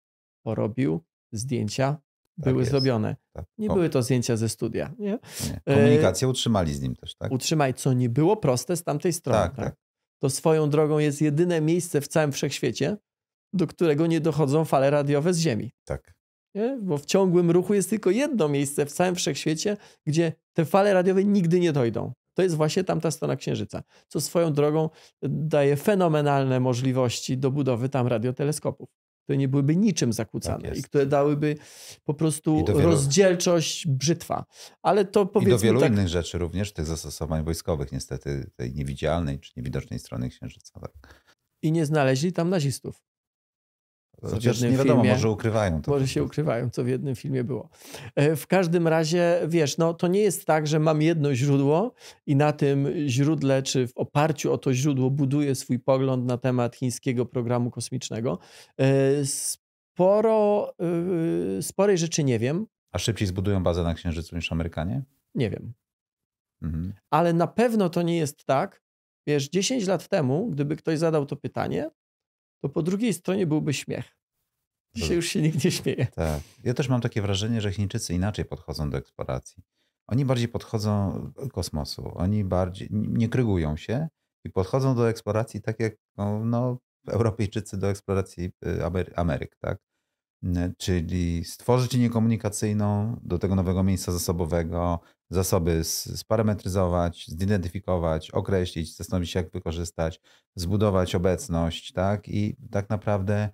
Porobił zdjęcia tak były zrobione. Tak. Nie były to zdjęcia ze studia. Nie? nie. E, Komunikację utrzymali z nim też, tak? Utrzymaj, co nie było proste z tamtej strony. Tak, tak, tak? To swoją drogą jest jedyne miejsce w całym wszechświecie, do którego nie dochodzą fale radiowe z Ziemi. Tak. Nie? Bo w ciągłym ruchu jest tylko jedno miejsce w całym wszechświecie, gdzie te fale radiowe nigdy nie dojdą. To jest właśnie tamta strona Księżyca, co swoją drogą daje fenomenalne możliwości do budowy tam radioteleskopów które nie byłyby niczym zakłócane tak i które dałyby po prostu wielu... rozdzielczość brzytwa. Ale to powiedzmy I do wielu tak... innych rzeczy również, tych zastosowań wojskowych niestety, tej niewidzialnej czy niewidocznej strony Księżyca. I nie znaleźli tam nazistów. Co w jednym nie wiadomo, filmie, może ukrywają. To może się ukrywają, co w jednym filmie było. E, w każdym razie, wiesz, no, to nie jest tak, że mam jedno źródło i na tym źródle, czy w oparciu o to źródło buduję swój pogląd na temat chińskiego programu kosmicznego. E, sporo, e, sporej rzeczy nie wiem. A szybciej zbudują bazę na Księżycu niż Amerykanie? Nie wiem. Mhm. Ale na pewno to nie jest tak, Wiesz, 10 lat temu, gdyby ktoś zadał to pytanie, to po drugiej stronie byłby śmiech. Dzisiaj już się nikt nie śmieje. Tak. Ja też mam takie wrażenie, że Chińczycy inaczej podchodzą do eksploracji. Oni bardziej podchodzą do kosmosu. Oni bardziej nie krygują się i podchodzą do eksploracji tak jak no, no Europejczycy do eksploracji y, Ameryk, tak? Czyli stworzyć linię komunikacyjną do tego nowego miejsca zasobowego, zasoby sparametryzować, zidentyfikować, określić, zastanowić się, jak wykorzystać, zbudować obecność, tak? I tak naprawdę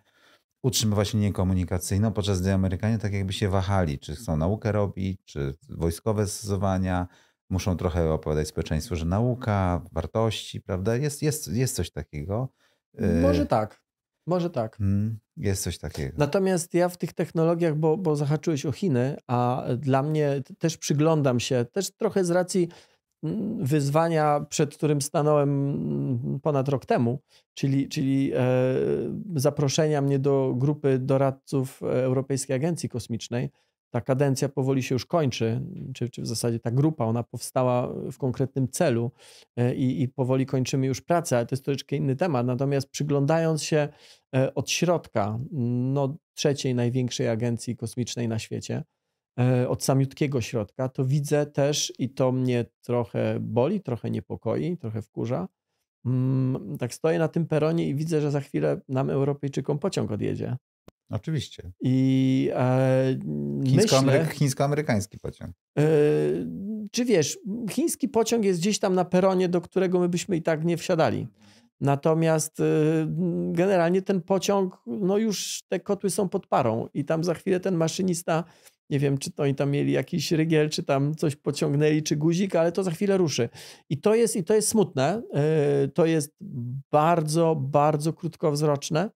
utrzymywać linię komunikacyjną, podczas gdy Amerykanie tak jakby się wahali, czy chcą naukę robić, czy wojskowe stosowania, muszą trochę opowiadać społeczeństwu, że nauka, wartości, prawda? Jest, jest, jest coś takiego. Może y, tak. Może tak. Mm, jest coś takiego. Natomiast ja w tych technologiach, bo, bo zahaczyłeś o Chiny, a dla mnie też przyglądam się, też trochę z racji mm, wyzwania, przed którym stanąłem mm, ponad rok temu, czyli, czyli e, zaproszenia mnie do grupy doradców Europejskiej Agencji Kosmicznej, ta kadencja powoli się już kończy, czy, czy w zasadzie ta grupa, ona powstała w konkretnym celu e, i, i powoli kończymy już pracę, ale to jest troszeczkę inny temat. Natomiast przyglądając się e, od środka, no, trzeciej największej agencji kosmicznej na świecie, e, od samiutkiego środka, to widzę też i to mnie trochę boli, trochę niepokoi, trochę wkurza. Mm, tak stoję na tym peronie i widzę, że za chwilę nam Europejczykom pociąg odjedzie. Oczywiście. I e, Chińsko-amery- Chińsko-amerykański pociąg. E, czy wiesz, chiński pociąg jest gdzieś tam na peronie, do którego my byśmy i tak nie wsiadali. Natomiast e, generalnie ten pociąg, no już te kotły są pod parą i tam za chwilę ten maszynista, nie wiem czy to oni tam mieli jakiś rygiel, czy tam coś pociągnęli, czy guzik, ale to za chwilę ruszy. I to jest, i to jest smutne, e, to jest bardzo, bardzo krótkowzroczne.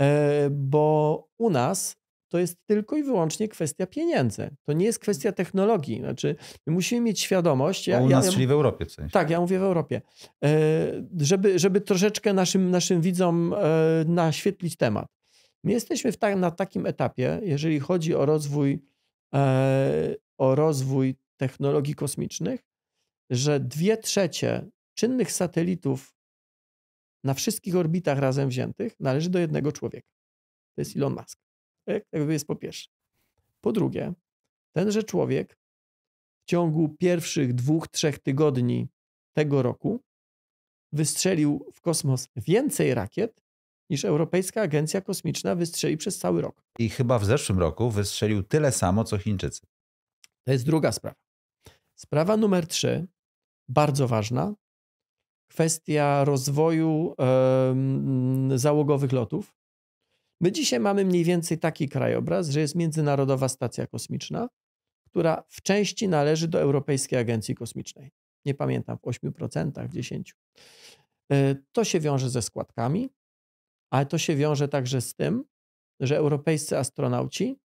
E, bo u nas to jest tylko i wyłącznie kwestia pieniędzy. To nie jest kwestia technologii. Znaczy, my musimy mieć świadomość. Ja, u nas, ja, czyli w Europie w sensie. Tak, ja mówię w Europie. E, żeby, żeby troszeczkę naszym, naszym widzom e, naświetlić temat. My jesteśmy ta, na takim etapie, jeżeli chodzi o rozwój, o rozwój technologii kosmicznych, że dwie trzecie czynnych satelitów na wszystkich orbitach razem wziętych należy do jednego człowieka. To jest Elon Musk. Tak? tak jakby jest po pierwsze. Po drugie, tenże człowiek w ciągu pierwszych dwóch, trzech tygodni tego roku wystrzelił w kosmos więcej rakiet niż Europejska Agencja Kosmiczna wystrzeli przez cały rok. I chyba w zeszłym roku wystrzelił tyle samo, co Chińczycy. To jest druga sprawa. Sprawa numer trzy, bardzo ważna, kwestia rozwoju załogowych lotów. My dzisiaj mamy mniej więcej taki krajobraz, że jest Międzynarodowa Stacja Kosmiczna, która w części należy do Europejskiej Agencji Kosmicznej. Nie pamiętam, w 8%, w 10%. E, to się wiąże ze składkami, ale to się wiąże także z tym, że europejscy astronauci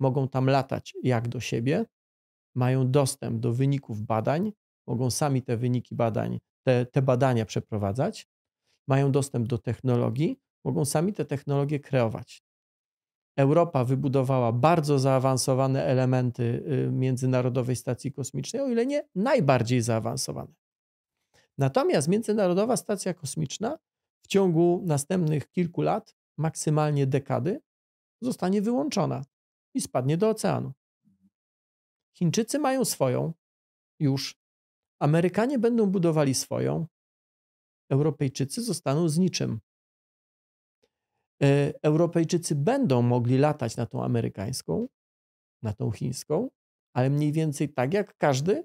mogą tam latać jak do siebie, mają dostęp do wyników badań, mogą sami te wyniki badań te, te badania przeprowadzać, mają dostęp do technologii, mogą sami te technologie kreować. Europa wybudowała bardzo zaawansowane elementy y, Międzynarodowej Stacji Kosmicznej, o ile nie najbardziej zaawansowane. Natomiast Międzynarodowa Stacja Kosmiczna w ciągu następnych kilku lat, maksymalnie dekady, zostanie wyłączona i spadnie do oceanu. Chińczycy mają swoją już Amerykanie będą budowali swoją, Europejczycy zostaną z niczym. E, Europejczycy będą mogli latać na tą amerykańską, na tą chińską, ale mniej więcej tak jak każdy,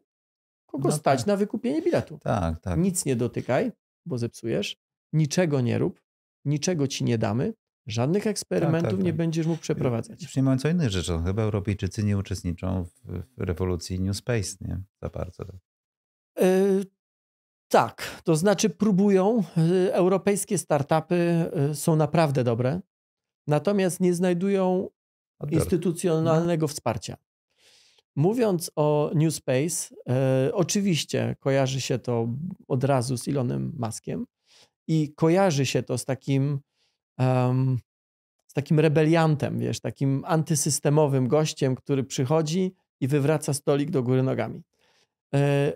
kogo no stać tak. na wykupienie biletu. Tak, tak. Nic nie dotykaj, bo zepsujesz, niczego nie rób, niczego ci nie damy, żadnych eksperymentów tak, tak, nie tak. będziesz mógł przeprowadzać. Już nie mówiąc co innych rzeczach, chyba Europejczycy nie uczestniczą w, w rewolucji New Space, nie? Za bardzo. E, tak, to znaczy próbują. E, europejskie startupy e, są naprawdę dobre, natomiast nie znajdują instytucjonalnego mhm. wsparcia. Mówiąc o New Space, oczywiście kojarzy się to od razu z Elonem Muskiem i kojarzy się to z takim, um, z takim rebeliantem, wiesz, takim antysystemowym gościem, który przychodzi i wywraca stolik do góry nogami.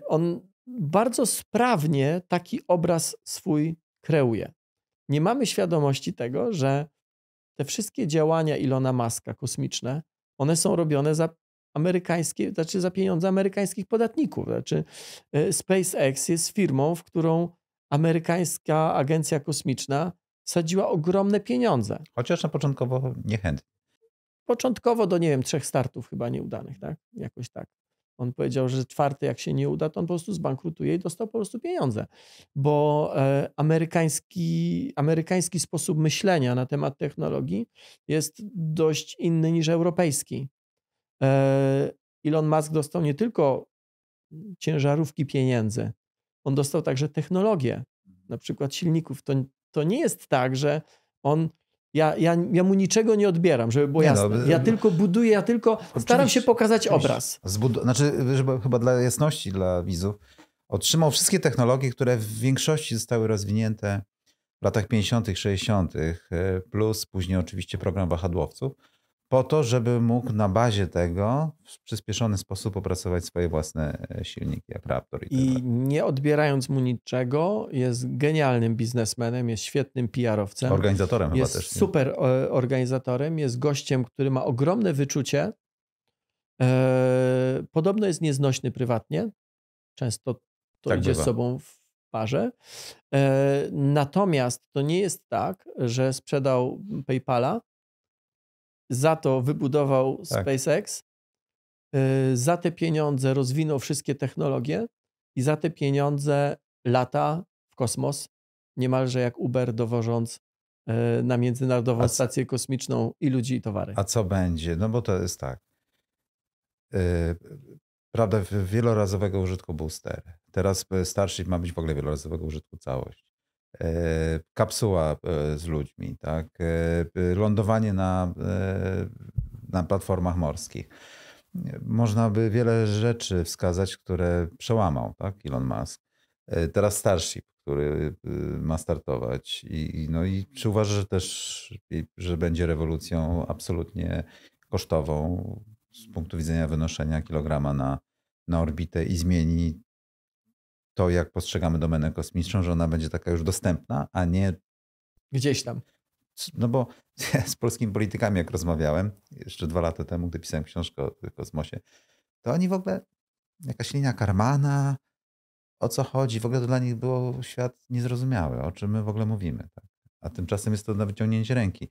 on bardzo sprawnie taki obraz swój kreuje. Nie mamy świadomości tego, że te wszystkie działania Ilona Maska kosmiczne, one są robione za amerykańskie, znaczy za pieniądze amerykańskich podatników. Znaczy e, SpaceX jest firmą, w którą amerykańska agencja kosmiczna sadziła ogromne pieniądze. Chociaż na początkowo niechętnie. Początkowo do, nie wiem, trzech startów chyba nieudanych, tak? Jakoś tak. On powiedział, że czwarty, jak się nie uda, to on po prostu zbankrutuje i dostał po prostu pieniądze. Bo e, amerykański, amerykański sposób myślenia na temat technologii jest dość inny niż europejski. E, Elon Musk dostał nie tylko ciężarówki pieniędzy, on dostał także technologię, na przykład silników. To, to nie jest tak, że on ja, ja, ja mu niczego nie odbieram, żeby było nie no, jasne. No, ja tylko buduję, ja tylko staram się pokazać oczywiście. obraz. Zbud znaczy, żeby, chyba dla jasności, dla widzów, otrzymał wszystkie technologie, które w większości zostały rozwinięte w latach 50., 60., e, plus później oczywiście program wahadłowców po to, żeby mógł na bazie tego w przyspieszony sposób opracować swoje własne e, silniki, jak Raptor. I, I nie odbierając mu niczego, jest genialnym biznesmenem, jest świetnym PR-owcem. Organizatorem jest chyba też. super e, organizatorem, jest gościem, który ma ogromne wyczucie. E, podobno jest nieznośny prywatnie. Często to tak idzie bywa. z sobą w parze. Natomiast to nie jest tak, że sprzedał PayPala za to wybudował tak. SpaceX, y, za te pieniądze rozwinął wszystkie technologie i za te pieniądze lata w kosmos, niemalże jak Uber dowożąc y, na Międzynarodową co, Stację Kosmiczną i ludzi i towary. A co będzie? No bo to jest tak. Y, prawda, wielorazowego użytku booster. Teraz Starship ma być w ogóle wielorazowego użytku całość. E, kapsuła e, z ludźmi, tak? E, lądowanie na, na platformach morskich. Można by wiele rzeczy wskazać, które przełamał tak? Elon Musk. Teraz Starship, który ma startować. I, no i czy uważasz, że też że będzie rewolucją absolutnie kosztową z punktu widzenia wynoszenia kilograma na, na orbitę i zmieni to, jak postrzegamy domenę kosmiczną, że ona będzie taka już dostępna, a nie. Gdzieś tam. No bo ja <laughs> z polskimi politykami, jak rozmawiałem jeszcze dwa lata temu, gdy pisałem książkę o kosmosie, to oni w ogóle, jakaś linia Karmana, o co chodzi, w ogóle to dla nich było świat niezrozumiały, o czym my w ogóle mówimy. Tak? A tymczasem jest to na wyciągnięcie ręki.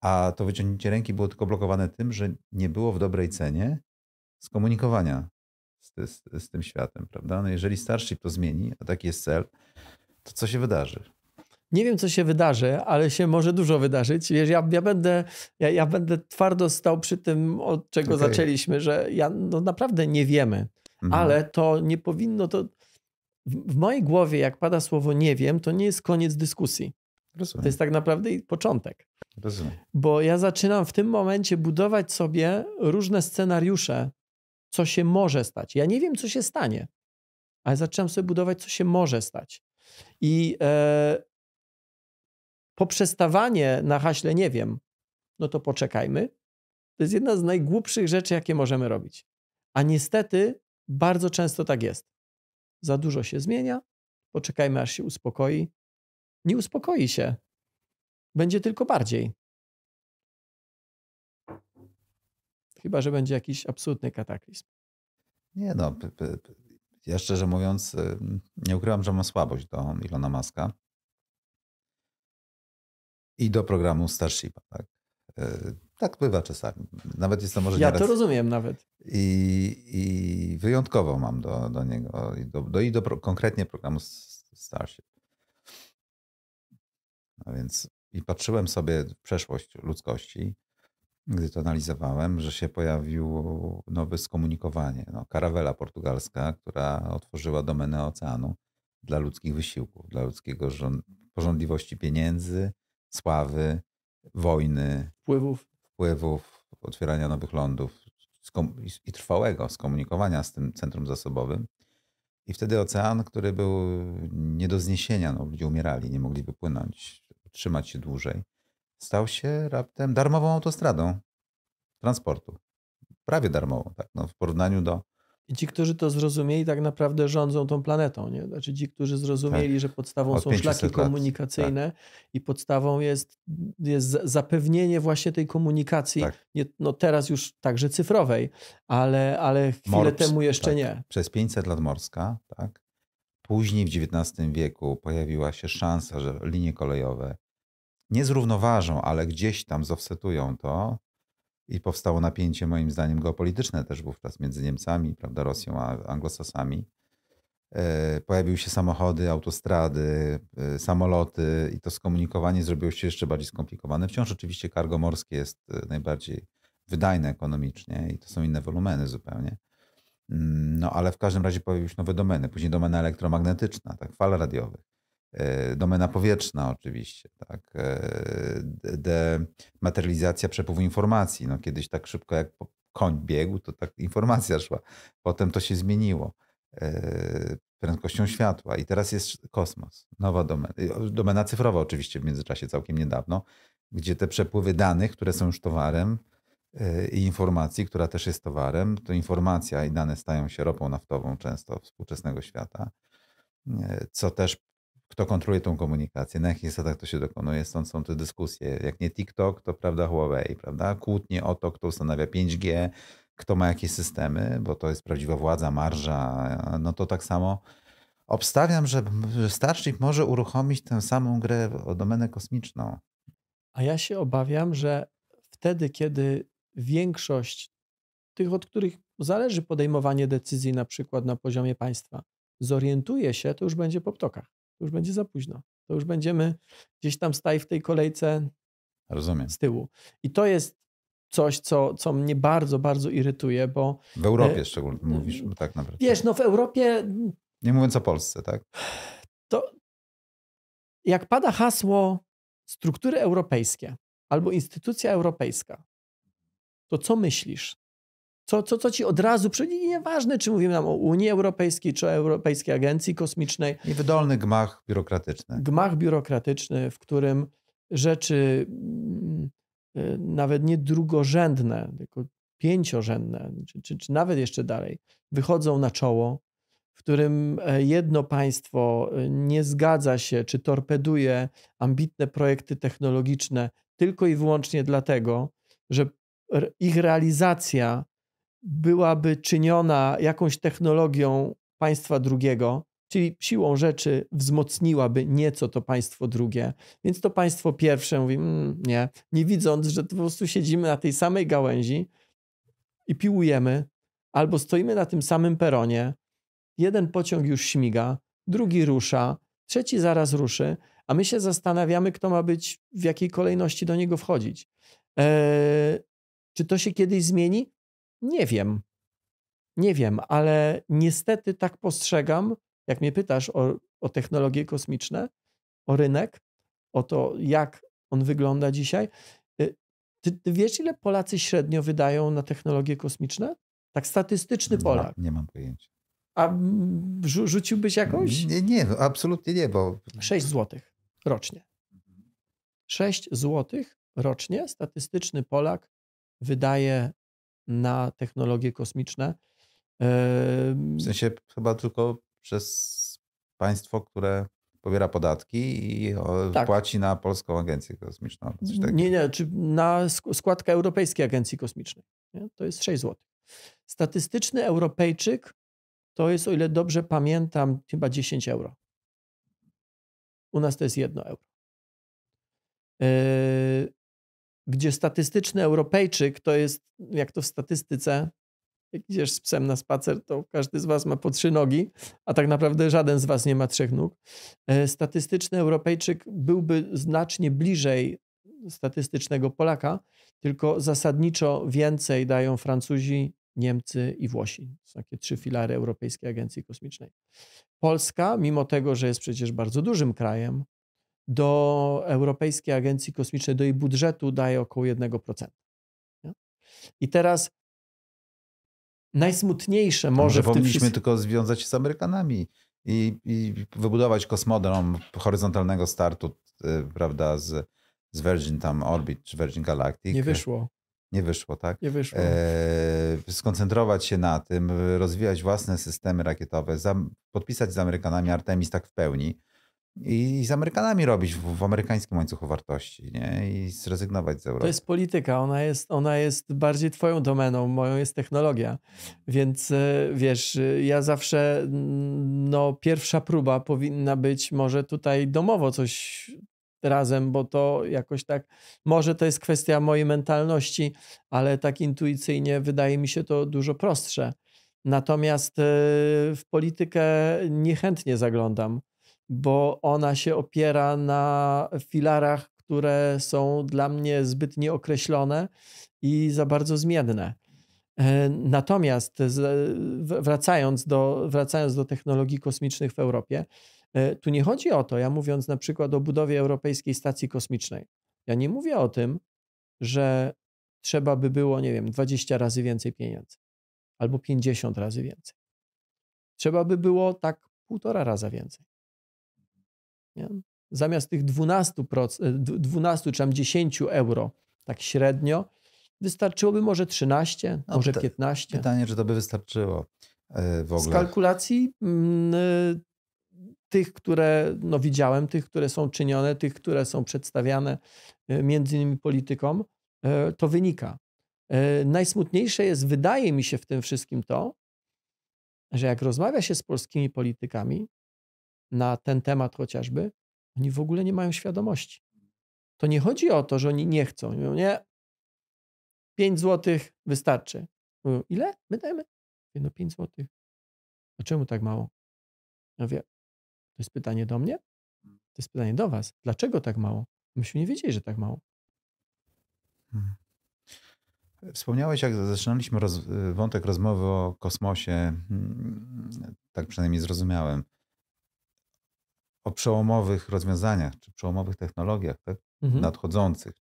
A to wyciągnięcie ręki było tylko blokowane tym, że nie było w dobrej cenie skomunikowania z, z tym światem, prawda? No jeżeli Starship to zmieni, a taki jest cel, to co się wydarzy? Nie wiem, co się wydarzy, ale się może dużo wydarzyć. Wiesz, ja, ja, będę, ja, ja będę twardo stał przy tym, od czego okay. zaczęliśmy, że ja, no, naprawdę nie wiemy, mhm. ale to nie powinno to. W, w mojej głowie, jak pada słowo nie wiem, to nie jest koniec dyskusji. Rozumiem. To jest tak naprawdę początek. Rozumiem. Bo ja zaczynam w tym momencie budować sobie różne scenariusze co się może stać. Ja nie wiem, co się stanie, ale zaczynam sobie budować, co się może stać. I e, poprzestawanie na haśle nie wiem, no to poczekajmy. To jest jedna z najgłupszych rzeczy, jakie możemy robić. A niestety bardzo często tak jest. Za dużo się zmienia, poczekajmy aż się uspokoi. Nie uspokoi się. Będzie tylko bardziej. chyba że będzie jakiś absolutny kataklizm. Nie no, ja szczerze mówiąc, y, nie ukrywam, że mam słabość do Ilona Maska i do programu Starshipa. Tak, y, tak bywa czasami. Nawet jest to może Ja to rozumiem nawet. I, i wyjątkowo mam do, do niego i do, do, i do pro, konkretnie programu Starship. No więc i patrzyłem sobie w przeszłość ludzkości gdy to analizowałem, że się pojawiło nowe skomunikowanie. No, karawela portugalska, która otworzyła domenę oceanu dla ludzkich wysiłków, dla ludzkiego porządliwości pieniędzy, sławy, wojny, wpływów, wpływów otwierania nowych lądów i trwałego skomunikowania z tym centrum zasobowym. I wtedy ocean, który był nie do zniesienia, no, ludzie umierali, nie mogli wypłynąć, trzymać się dłużej stał się raptem darmową autostradą transportu. Prawie darmową, tak, no, w porównaniu do. I ci, którzy to zrozumieli, tak naprawdę rządzą tą planetą. Nie? Znaczy ci, którzy zrozumieli, tak. że podstawą Od są szlaki lat. komunikacyjne tak. i podstawą jest, jest zapewnienie właśnie tej komunikacji, tak. nie, no teraz już także cyfrowej, ale, ale chwilę Morps, temu jeszcze tak. nie. Przez 500 lat morska, tak. Później w XIX wieku pojawiła się szansa, że linie kolejowe nie zrównoważą, ale gdzieś tam zofsetują to i powstało napięcie moim zdaniem geopolityczne też wówczas między Niemcami, prawda, Rosją a Anglosasami. E, pojawiły się samochody, autostrady, e, samoloty i to skomunikowanie zrobiło się jeszcze bardziej skomplikowane. Wciąż oczywiście cargo morskie jest e, najbardziej wydajne ekonomicznie i to są inne wolumeny zupełnie. Mm, no ale w każdym razie pojawiły się nowe domeny. Później domena elektromagnetyczna, tak, fal radiowych. E, domena powietrzna oczywiście, tak? E, dematerializacja przepływu informacji. No, kiedyś tak szybko jak koń biegł, to tak informacja szła. Potem to się zmieniło e, prędkością światła i teraz jest kosmos, nowa domena, y, domena cyfrowa oczywiście w międzyczasie całkiem niedawno, gdzie te przepływy danych, które są już towarem i informacji, która też jest towarem, to informacja i dane stają się ropą naftową często współczesnego świata co też kto kontroluje tą komunikację, na jakich zasadach to się dokonuje, stąd są te dyskusje. Jak nie TikTok, to prawda Huawei, prawda? Kłótnie o to, kto ustanawia 5G, kto ma jakie systemy, bo to jest prawdziwa władza, marża, no to tak samo obstawiam, że Starship może uruchomić tę samą grę o domenę kosmiczną. A ja się obawiam, że wtedy, kiedy większość tych, od których zależy podejmowanie decyzji, na przykład na poziomie państwa, zorientuje się, to już będzie po ptokach to już będzie za późno. To już będziemy gdzieś tam staj w tej kolejce Rozumiem. z tyłu. I to jest coś, co, co mnie bardzo, bardzo irytuje, bo... W e, Europie e, szczególnie mówisz, bo tak naprawdę. Wiesz, no w Europie... Nie mówiąc o Polsce, tak? To jak pada hasło struktury europejskie albo instytucja europejska, to co myślisz? Co, co, co ci od razu przychodzi? Nieważne, czy mówimy nam o Unii Europejskiej, czy o Europejskiej Agencji Kosmicznej. Niewydolny wydolny gmach biurokratyczny. Gmach biurokratyczny, w którym rzeczy mm, y, nawet nie drugorzędne, tylko pięciorzędne, czy, czy, czy nawet jeszcze dalej, wychodzą na czoło, w którym e, jedno państwo e, nie zgadza się czy torpeduje ambitne projekty technologiczne tylko i wyłącznie dlatego, że ich realizacja byłaby czyniona jakąś technologią państwa drugiego, czyli siłą rzeczy wzmocniłaby nieco to państwo drugie. Więc to państwo pierwsze mówi, mmm, nie, nie widząc, że po prostu siedzimy na tej samej gałęzi i piłujemy, albo stoimy na tym samym peronie, jeden pociąg już śmiga, drugi rusza, trzeci zaraz ruszy, a my się zastanawiamy, kto ma być, w jakiej kolejności do niego wchodzić. Eee, czy to się kiedyś zmieni? Nie wiem. Nie wiem, ale niestety tak postrzegam, jak mnie pytasz o, o technologie kosmiczne, o rynek, o to, jak on wygląda dzisiaj. Y, ty, ty wiesz, ile Polacy średnio wydają na technologie kosmiczne? Tak statystyczny Polak. Nie, nie mam pojęcia. A rzuciłbyś jakąś? Nie, nie, no, absolutnie nie, bo... 6 złotych rocznie. 6 złotych rocznie statystyczny Polak wydaje na technologie kosmiczne. W sensie chyba tylko przez państwo, które pobiera podatki i tak. płaci na Polską Agencję Kosmiczną. Nie, nie, czy na składkę Europejskiej Agencji Kosmicznej. Nie? To jest 6 zł. Statystyczny Europejczyk to jest, o ile dobrze pamiętam, chyba 10 euro. U nas to jest 1 euro gdzie statystyczny Europejczyk to jest, jak to w statystyce, jak idziesz z psem na spacer, to każdy z was ma po trzy nogi, a tak naprawdę żaden z was nie ma trzech nóg. E, statystyczny Europejczyk byłby znacznie bliżej statystycznego Polaka, tylko zasadniczo więcej dają Francuzi, Niemcy i Włosi. To są takie trzy filary Europejskiej Agencji Kosmicznej. Polska, mimo tego, że jest przecież bardzo dużym krajem, do Europejskiej Agencji Kosmicznej, do jej budżetu daje około 1%. Nie? I teraz najsmutniejsze może, może Że powinniśmy powinniśmy tylko związać się z Amerykanami i, i wybudować kosmodrom horyzontalnego startu, y, prawda, z, z Virgin tam Orbit czy Virgin Galactic. Nie wyszło. Nie wyszło, tak? Nie wyszło. E, skoncentrować się na tym, rozwijać własne systemy rakietowe, za, podpisać z Amerykanami Artemis tak w pełni, i z Amerykanami robić w, w, amerykańskim łańcuchu wartości nie? i zrezygnować z Europy. To jest polityka, ona jest, ona jest bardziej twoją domeną, moją jest technologia. Więc e, wiesz, e, ja zawsze, no pierwsza próba powinna być może tutaj domowo coś razem, bo to jakoś tak, może to jest kwestia mojej mentalności, ale tak intuicyjnie wydaje mi się to dużo prostsze. Natomiast e, w politykę niechętnie zaglądam bo ona się opiera na filarach, które są dla mnie zbyt nieokreślone i za bardzo zmienne. E, natomiast wracając do, wracając do technologii kosmicznych w Europie, e, tu nie chodzi o to, ja mówiąc na przykład o budowie Europejskiej Stacji Kosmicznej, ja nie mówię o tym, że trzeba by było, nie wiem, 20 razy więcej pieniędzy albo 50 razy więcej. Trzeba by było tak półtora raza więcej. Nie? Zamiast tych 12%, 12 e, czy tam 10 euro, tak średnio, wystarczyłoby może 13, no, może 15. Pytanie, czy to by wystarczyło e, w ogóle. Z kalkulacji mm, e, tych, które no, widziałem, tych, które są czynione, tych, które są przedstawiane między innymi politykom, to wynika. Najsmutniejsze jest, wydaje mi się w tym wszystkim to, że jak rozmawia się z polskimi politykami, na ten temat chociażby, oni w ogóle nie mają świadomości. To nie chodzi o to, że oni nie chcą. mówią, nie, 5 zł wystarczy. Mówią, ile? My dajemy? No 5 zł. A czemu tak mało? Ja mówię, to jest pytanie do mnie? To jest pytanie do was. Dlaczego tak mało? Myśmy nie wiedzieli, że tak mało. Hmm. Wspomniałeś, jak zaczynaliśmy roz wątek rozmowy o kosmosie, hmm, tak przynajmniej zrozumiałem, o przełomowych rozwiązaniach czy przełomowych technologiach tak? mhm. nadchodzących,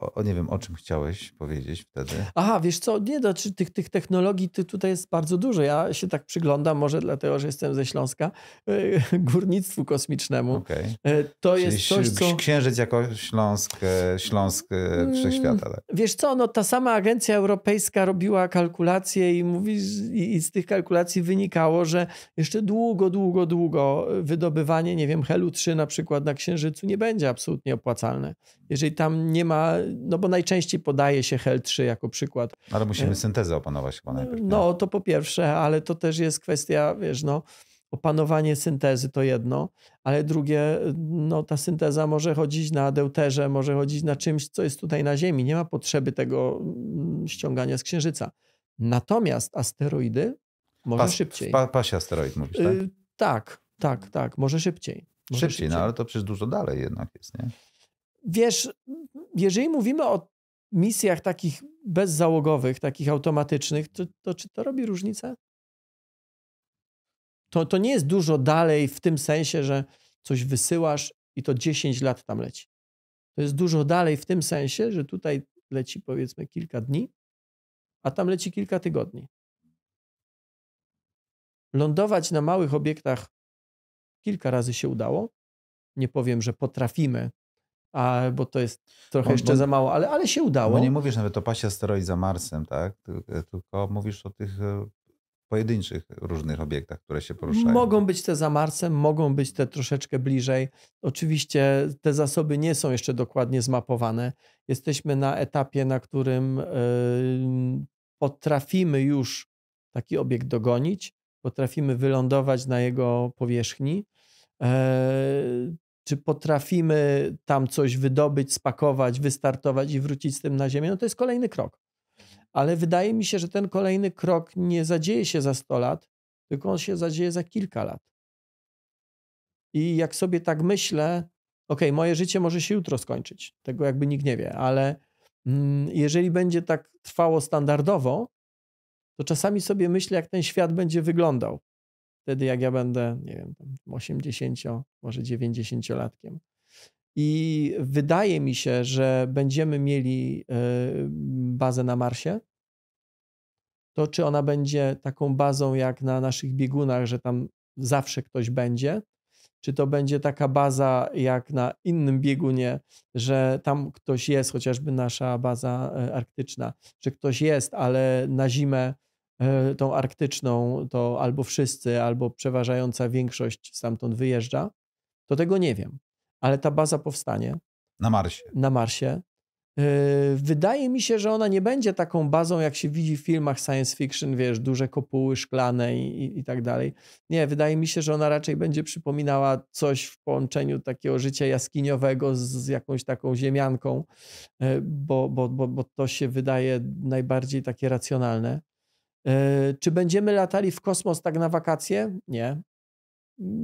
o, nie wiem, o czym chciałeś powiedzieć wtedy. Aha, wiesz co, nie, do, no, czy tych, tych technologii ty, tutaj jest bardzo dużo. Ja się tak przyglądam, może dlatego, że jestem ze Śląska, e, <laughs> górnictwu kosmicznemu. Okay. E, to Czyli jest coś, co... Księżyc jako Śląsk, e, Śląsk mm, Wszechświata. Tak? Wiesz co, no ta sama agencja europejska robiła kalkulacje i mówi, i z tych kalkulacji wynikało, że jeszcze długo, długo, długo wydobywanie, nie wiem, helu 3 na przykład na Księżycu nie będzie absolutnie opłacalne. Jeżeli tam nie ma no bo najczęściej podaje się HEL3 jako przykład. Ale musimy e, syntezę opanować chyba najpierw. No, no to po pierwsze, ale to też jest kwestia, wiesz, no opanowanie syntezy to jedno, ale drugie, no ta synteza może chodzić na deuterze, może chodzić na czymś, co jest tutaj na Ziemi. Nie ma potrzeby tego mm, ściągania z Księżyca. Natomiast asteroidy może Pas, szybciej. Pa, pasie asteroid mówisz, y, tak? tak, tak, tak, może szybciej. Może szybciej, no, szybciej, no ale to przecież dużo dalej jednak jest, nie? Wiesz, jeżeli mówimy o misjach takich bezzałogowych, takich automatycznych, to, to czy to robi różnicę? To, to nie jest dużo dalej w tym sensie, że coś wysyłasz i to 10 lat tam leci. To jest dużo dalej w tym sensie, że tutaj leci powiedzmy kilka dni, a tam leci kilka tygodni. Lądować na małych obiektach kilka razy się udało. Nie powiem, że potrafimy a, bo to jest trochę bo, jeszcze bo, za mało, ale, ale się udało. Bo no, nie mówisz nawet o pasie asteroid za Marsem, tak? E, tylko mówisz o tych e, pojedynczych różnych obiektach, które się poruszają. Mogą być te za Marsem, mogą być te troszeczkę bliżej. Oczywiście te zasoby nie są jeszcze dokładnie zmapowane. Jesteśmy na etapie, na którym e, potrafimy już taki obiekt dogonić, potrafimy wylądować na jego powierzchni czy potrafimy tam coś wydobyć, spakować, wystartować i wrócić z tym na ziemię, no to jest kolejny krok. Ale wydaje mi się, że ten kolejny krok nie zadzieje się za 100 lat, tylko on się zadzieje za kilka lat. I jak sobie tak myślę, ok, moje życie może się jutro skończyć, tego jakby nikt nie wie, ale mm, jeżeli będzie tak trwało standardowo, to czasami sobie myślę, jak ten świat będzie wyglądał wtedy jak ja będę, nie wiem, 80, może 90-latkiem. I wydaje mi się, że będziemy mieli e, bazę na Marsie. To czy ona będzie taką bazą jak na naszych biegunach, że tam zawsze ktoś będzie, czy to będzie taka baza jak na innym biegunie, że tam ktoś jest, chociażby nasza baza e, arktyczna, że ktoś jest, ale na zimę E, tą arktyczną, to albo wszyscy, albo przeważająca większość stamtąd wyjeżdża, to tego nie wiem. Ale ta baza powstanie. Na Marsie. Na Marsie. E, wydaje mi się, że ona nie będzie taką bazą, jak się widzi w filmach science fiction, wiesz, duże kopuły szklane i, i, i, tak dalej. Nie, wydaje mi się, że ona raczej będzie przypominała coś w połączeniu takiego życia jaskiniowego z, z jakąś taką ziemianką, e, bo, bo, bo, bo to się wydaje najbardziej takie racjonalne. Yy, czy będziemy latali w kosmos tak na wakacje? Nie.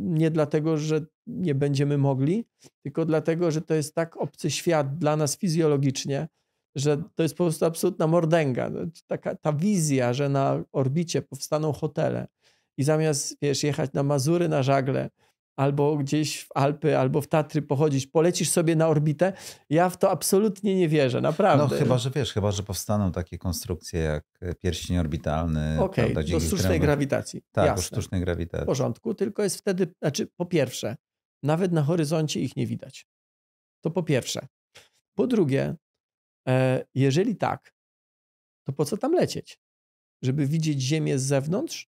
Nie dlatego, że nie będziemy mogli, tylko dlatego, że to jest tak obcy świat dla nas fizjologicznie, że to jest po prostu absolutna mordęga. No, taka, ta wizja, że na orbicie powstaną hotele i zamiast wiesz, jechać na Mazury na żagle, albo gdzieś w Alpy, albo w Tatry pochodzić, polecisz sobie na orbitę. Ja w to absolutnie nie wierzę, naprawdę. No chyba, że wiesz, chyba, że powstaną takie konstrukcje jak e, pierścień orbitalny. Okej, okay, do sztucznej grawitacji. Tak, Jasne. do sztucznej grawitacji. W porządku, tylko jest wtedy, znaczy po pierwsze, nawet na horyzoncie ich nie widać. To po pierwsze. Po drugie, e, jeżeli tak, to po co tam lecieć? Żeby widzieć Ziemię z zewnątrz?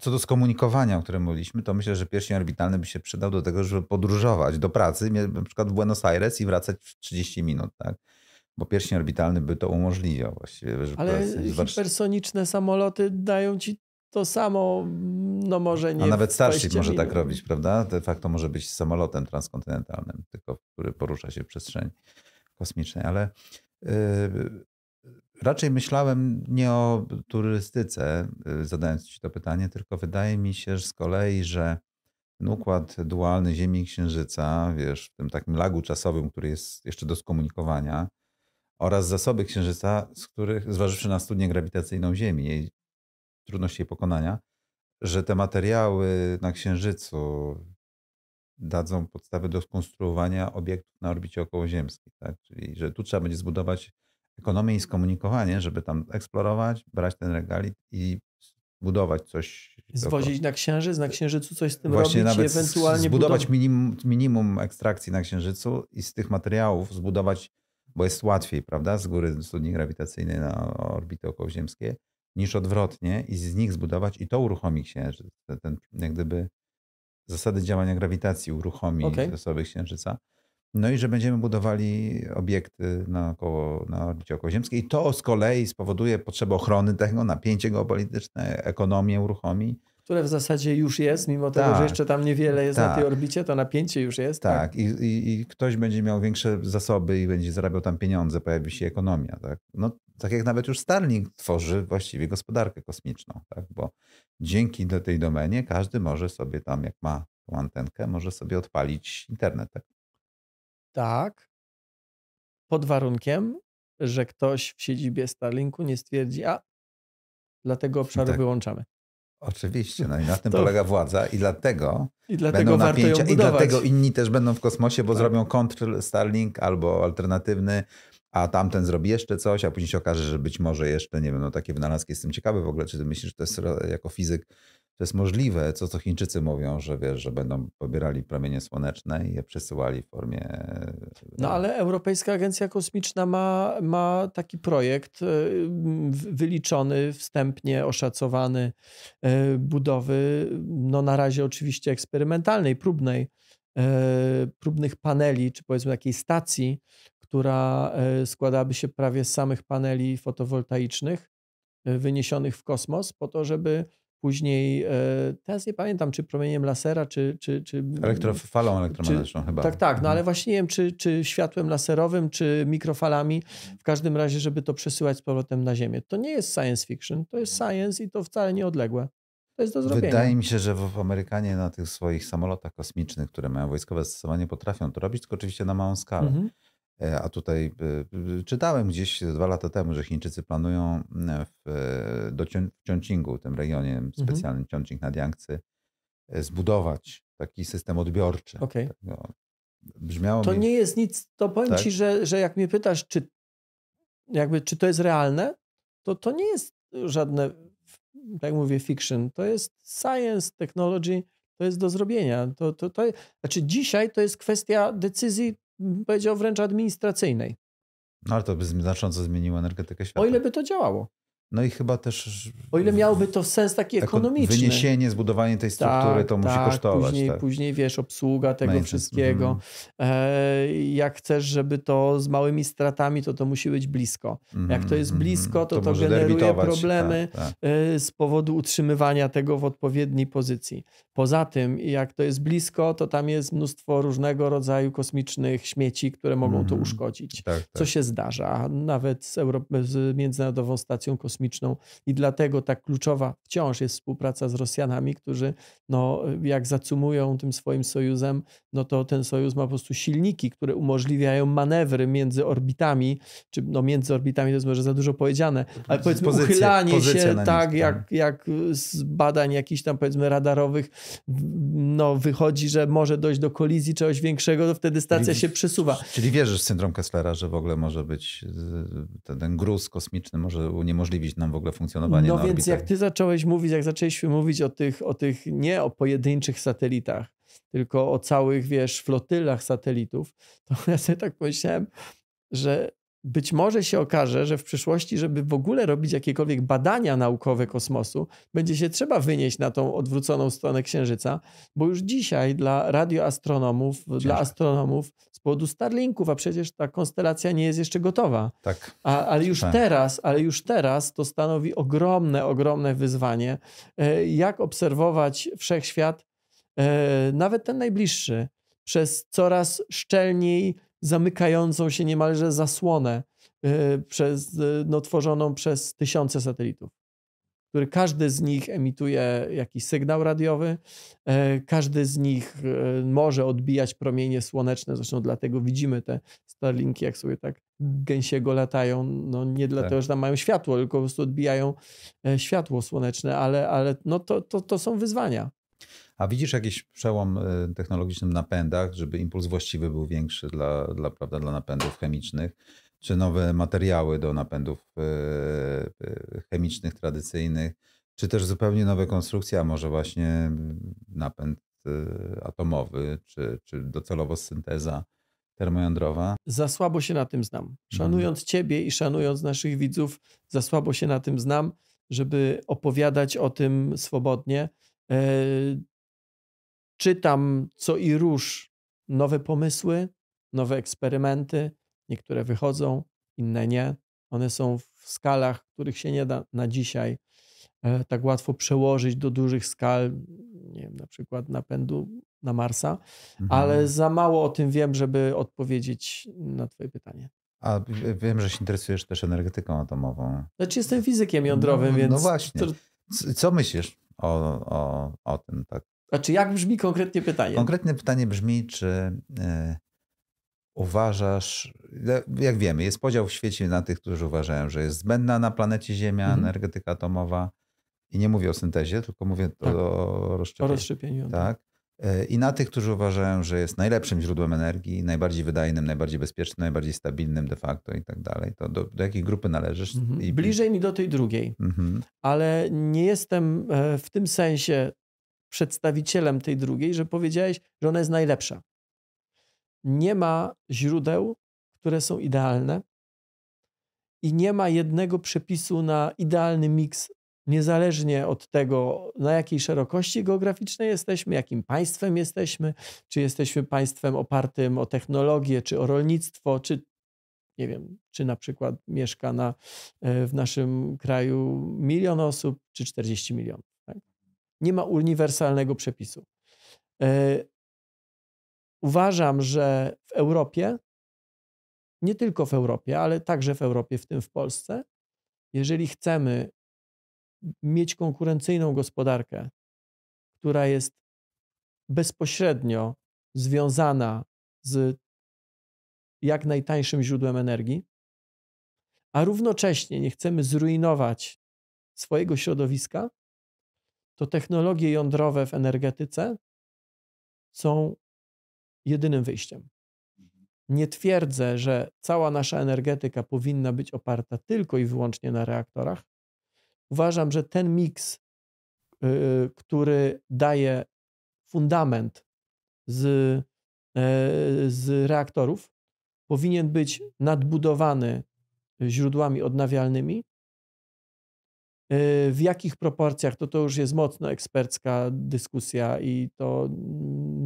Co do skomunikowania, o którym mówiliśmy, to myślę, że pierścień orbitalny by się przydał do tego, żeby podróżować do pracy, na przykład w Buenos Aires i wracać w 30 minut, tak? Bo pierścień orbitalny by to umożliwiał właściwie. Żeby Ale hipersoniczne samoloty dają ci to samo, no może nie. A nawet Starship może tak robić, prawda? De facto może być samolotem transkontynentalnym, tylko który porusza się w przestrzeni kosmicznej. Ale y, raczej myślałem nie o turystyce, y, zadając Ci to pytanie, tylko wydaje mi się że z kolei, że ten układ dualny Ziemi i Księżyca, wiesz, w tym takim lagu czasowym, który jest jeszcze do skomunikowania, oraz zasoby Księżyca, z których, zważywszy na studnię grawitacyjną Ziemi, jej trudności jej pokonania, że te materiały na Księżycu dadzą podstawę do skonstruowania obiektów na orbicie okołoziemskiej. Tak? Czyli, że tu trzeba będzie zbudować ekonomię i skomunikowanie, żeby tam eksplorować, brać ten regalit i budować coś. Zwozić na księżyc, na księżycu coś z tym Właśnie robić nawet ewentualnie zbudować minimum, minimum ekstrakcji na księżycu i z tych materiałów zbudować, bo jest łatwiej, prawda, z góry studni grawitacyjnej na orbity okołoziemskie, niż odwrotnie i z nich zbudować i to uruchomi księżyc. Ten, ten jak gdyby zasady działania grawitacji uruchomi okay. osoby księżyca. No i że będziemy budowali obiekty około na orbicie okołoziemskiej. I to z kolei spowoduje potrzebę ochrony tego, napięcie geopolityczne, ekonomię uruchomi. Które w zasadzie już jest, mimo tak, tego, że tak. jeszcze tam niewiele jest tak. na tej tak. orbicie, to napięcie już jest. Tak, tak. I, i, I, ktoś będzie miał większe zasoby i będzie zarabiał tam pieniądze, pojawi się ekonomia. Tak, no, tak jak nawet już Starlink tworzy właściwie gospodarkę kosmiczną, tak? bo dzięki do tej domenie każdy może sobie tam, jak ma tą antenkę, może sobie odpalić internet. Tak? Tak, pod warunkiem, że ktoś w siedzibie Starlinku nie stwierdzi, a dlatego obszar tak. wyłączamy. Oczywiście, no i na <laughs> tym to... polega władza i dlatego, I dlatego będą napięcia i dlatego inni też będą w kosmosie, bo tak. zrobią kontr Starlink albo alternatywny, a tamten zrobi jeszcze coś, a później się okaże, że być może jeszcze, nie wiem, no takie wynalazki, jestem ciekawy w ogóle, czy ty myślisz, że to jest jako fizyk, to jest możliwe, co to Chińczycy mówią, że wiesz, że będą pobierali promienie słoneczne i je przesyłali w formie. No ale Europejska Agencja Kosmiczna ma, ma taki projekt e, wyliczony, wstępnie oszacowany e, budowy, no na razie oczywiście eksperymentalnej, próbnej, e, próbnych paneli, czy powiedzmy takiej stacji, która składałaby się prawie z samych paneli fotowoltaicznych wyniesionych w kosmos, po to, żeby Później, e, teraz nie pamiętam, czy promieniem lasera, czy... czy, czy mm, Elektrofalą elektromagnetyczną chyba. Tak, tak, no ale mhm. właśnie nie wiem, czy, czy światłem laserowym, czy mikrofalami, w każdym razie, żeby to przesyłać z powrotem na Ziemię. To nie jest science fiction, to jest science i to wcale nie odległe. To jest do zrobienia. Wydaje mi się, że Amerykanie na tych swoich samolotach kosmicznych, które mają wojskowe zastosowanie, potrafią to robić, tylko oczywiście na małą skalę. Mhm. E, a tutaj e, e, czytałem gdzieś dwa lata temu, że Chińczycy planują w, do Chongqingu, tym regionie mhm. specjalnym mhm. Chongqing na Yangtze, zbudować taki system odbiorczy. Okay. Tak, no, brzmiało to mi... nie jest nic, to powiem tak? ci, że, że jak mnie pytasz, czy, jakby, czy to jest realne, to to nie jest żadne, jak mówię, fiction. To jest science, technology, to jest do zrobienia. To, to, to, znaczy dzisiaj to jest kwestia decyzji powiedział wręcz administracyjnej. No ale to by znacząco zmieniło energetykę świata. O ile by to działało. No i chyba też. O ile miałoby to sens taki tak ekonomiczny. Wyniesienie, zbudowanie tej struktury tak, to musi tak, kosztować. Później, tak. później wiesz, obsługa tego wszystkiego. Mm. Jak chcesz, żeby to z małymi stratami, to to musi być blisko. Mm. Jak to jest mhm, blisko, to mhm. to, to generuje problemy tak, tak. E, z powodu utrzymywania tego w odpowiedniej pozycji. Poza tym, jak to jest blisko, to tam jest mnóstwo różnego rodzaju kosmicznych śmieci, które mogą mm. to mhm. uszkodzić. Co się zdarza nawet z, Euro- z Międzynarodową Stacją Kosmiczną kosmiczną i dlatego tak kluczowa wciąż jest współpraca z Rosjanami, którzy no, jak zacumują tym swoim sojuzem, no to ten sojusz ma po prostu silniki, które umożliwiają manewry między orbitami, czy no między orbitami to jest może za dużo powiedziane, ale powiedzmy pozycje, uchylanie pozycje się tak, tak jak, jak z badań jakichś tam powiedzmy radarowych no wychodzi, że może dojść do kolizji czegoś większego, to wtedy stacja czyli, się przesuwa. Czyli wierzysz w syndrom Kesslera, że w ogóle może być y, ten gruz kosmiczny może uniemożliwić nam w ogóle funkcjonowanie. No na więc orbitach. jak ty zacząłeś mówić, jak zaczęliśmy mówić o tych, o tych nie o pojedynczych satelitach, tylko o całych, wiesz, flotylach satelitów, to <laughs> ja sobie tak pomyślałem, że być może się okaże, że w przyszłości, żeby w ogóle robić jakiekolwiek badania naukowe kosmosu, będzie się trzeba wynieść na tą odwróconą stronę Księżyca, bo już dzisiaj dla radioastronomów, Ciężko. dla astronomów z powodu Starlinków, a przecież ta konstelacja nie jest jeszcze gotowa. Tak. A, ale już tak. teraz, ale już teraz to stanowi ogromne, ogromne wyzwanie, e, jak obserwować wszechświat, e, nawet ten najbliższy, przez coraz szczelniej zamykającą się niemalże zasłonę e, przez, no, tworzoną przez tysiące satelitów który każdy z nich emituje jakiś sygnał radiowy, e, każdy z nich e, może odbijać promienie słoneczne, zresztą dlatego widzimy te Starlinki, jak sobie tak gęsiego latają, no nie dlatego, tak. że tam mają światło, tylko po prostu odbijają e, światło słoneczne, ale, ale no to, to, to są wyzwania. A widzisz jakiś przełom technologiczny w napędach, żeby impuls właściwy był większy dla, dla, prawda, dla napędów chemicznych? czy nowe materiały do napędów e, e, chemicznych, tradycyjnych, czy też zupełnie nowe konstrukcje, a może właśnie napęd e, atomowy, czy, czy docelowo synteza termojądrowa. Za słabo się na tym znam. Mhm. Szanując mhm. Ciebie i szanując naszych widzów, za słabo się na tym znam, żeby opowiadać o tym swobodnie. czytam co i róż nowe pomysły, nowe eksperymenty, Niektóre wychodzą, inne nie. One są w skalach, których się nie da na dzisiaj e, tak łatwo przełożyć do dużych skal, nie wiem, na przykład napędu na Marsa, mhm. ale za mało o tym wiem, żeby odpowiedzieć na Twoje pytanie. A wiem, że się interesujesz też energetyką atomową. Znaczy jestem fizykiem jądrowym, no, no więc. No właśnie. Co myślisz o, o, o tym, tak? Znaczy, jak brzmi konkretnie pytanie? Konkretne pytanie brzmi, czy e, uważasz, jak wiemy, jest podział w świecie na tych, którzy uważają, że jest zbędna na planecie Ziemia mhm. energetyka atomowa i nie mówię o syntezie, tylko mówię tak. o rozszczepieniu. O rozszczepieniu. Tak. tak. E, I na tych, którzy uważają, że jest najlepszym źródłem energii, najbardziej wydajnym, najbardziej bezpiecznym, najbardziej stabilnym de facto i tak dalej. To do, do jakiej grupy należysz? Mhm. I... Bliżej mi do tej drugiej, mhm. ale nie jestem e, w tym sensie przedstawicielem tej drugiej, że powiedziałeś, że ona jest najlepsza nie ma źródeł, które są idealne i nie ma jednego przepisu na idealny miks, niezależnie od tego, na jakiej szerokości geograficznej jesteśmy, jakim państwem jesteśmy, czy jesteśmy państwem opartym o technologię, czy o rolnictwo, czy nie wiem, czy na przykład mieszka na, e, w naszym kraju milion osób, czy 40 milionów. Tak? Nie ma uniwersalnego przepisu. E, Uważam, że w Europie, nie tylko w Europie, ale także w Europie, w tym w Polsce, jeżeli chcemy mieć konkurencyjną gospodarkę, która jest bezpośrednio związana z jak najtańszym źródłem energii, a równocześnie nie chcemy zrujnować swojego środowiska, to technologie jądrowe w energetyce są jedynym wyjściem. Mhm. Nie twierdzę, że cała nasza energetyka powinna być oparta tylko i wyłącznie na reaktorach. Uważam, że ten miks, y, który daje fundament z, e, z reaktorów, powinien być nadbudowany źródłami odnawialnymi. E, w jakich proporcjach, to to już jest mocno ekspercka dyskusja i to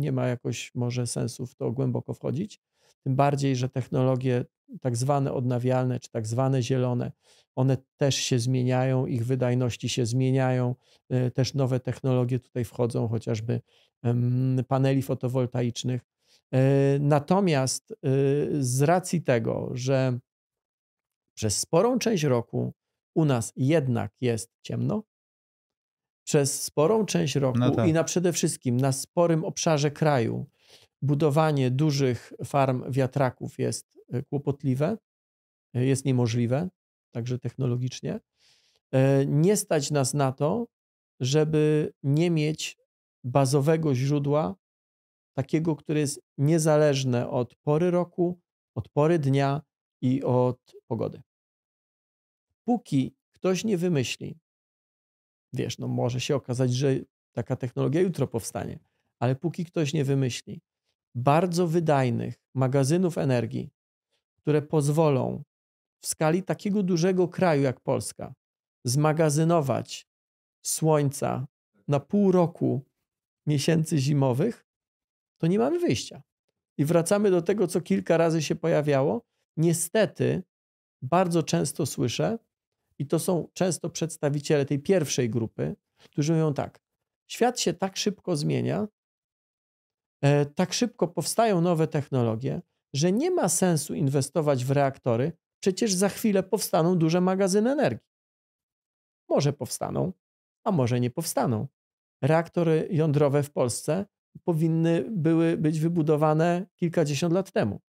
nie ma jakoś może sensu w to głęboko wchodzić. Tym bardziej, że technologie tak zwane odnawialne czy tak zwane zielone, one też się zmieniają, ich wydajności się zmieniają, e, też nowe technologie tutaj wchodzą, chociażby paneli fotowoltaicznych. E, natomiast e, z racji tego, że przez sporą część roku u nas jednak jest ciemno, przez sporą część roku no tak. i na przede wszystkim na sporym obszarze kraju budowanie dużych farm wiatraków jest e, kłopotliwe, e, jest niemożliwe, także technologicznie. E, nie stać nas na to, żeby nie mieć bazowego źródła, takiego, które jest niezależne od pory roku, od pory dnia i od pogody. Póki ktoś nie wymyśli, wiesz, no może się okazać, że taka technologia jutro powstanie, ale póki ktoś nie wymyśli bardzo wydajnych magazynów energii, które pozwolą w skali takiego dużego kraju jak Polska zmagazynować słońca na pół roku miesięcy zimowych, to nie mamy wyjścia. I wracamy do tego, co kilka razy się pojawiało. Niestety, bardzo często słyszę, i to są często przedstawiciele tej pierwszej grupy, którzy mówią tak: świat się tak szybko zmienia, e, tak szybko powstają nowe technologie, że nie ma sensu inwestować w reaktory, przecież za chwilę powstaną duże magazyny energii. Może powstaną, a może nie powstaną. Reaktory jądrowe w Polsce powinny były być wybudowane kilkadziesiąt lat temu.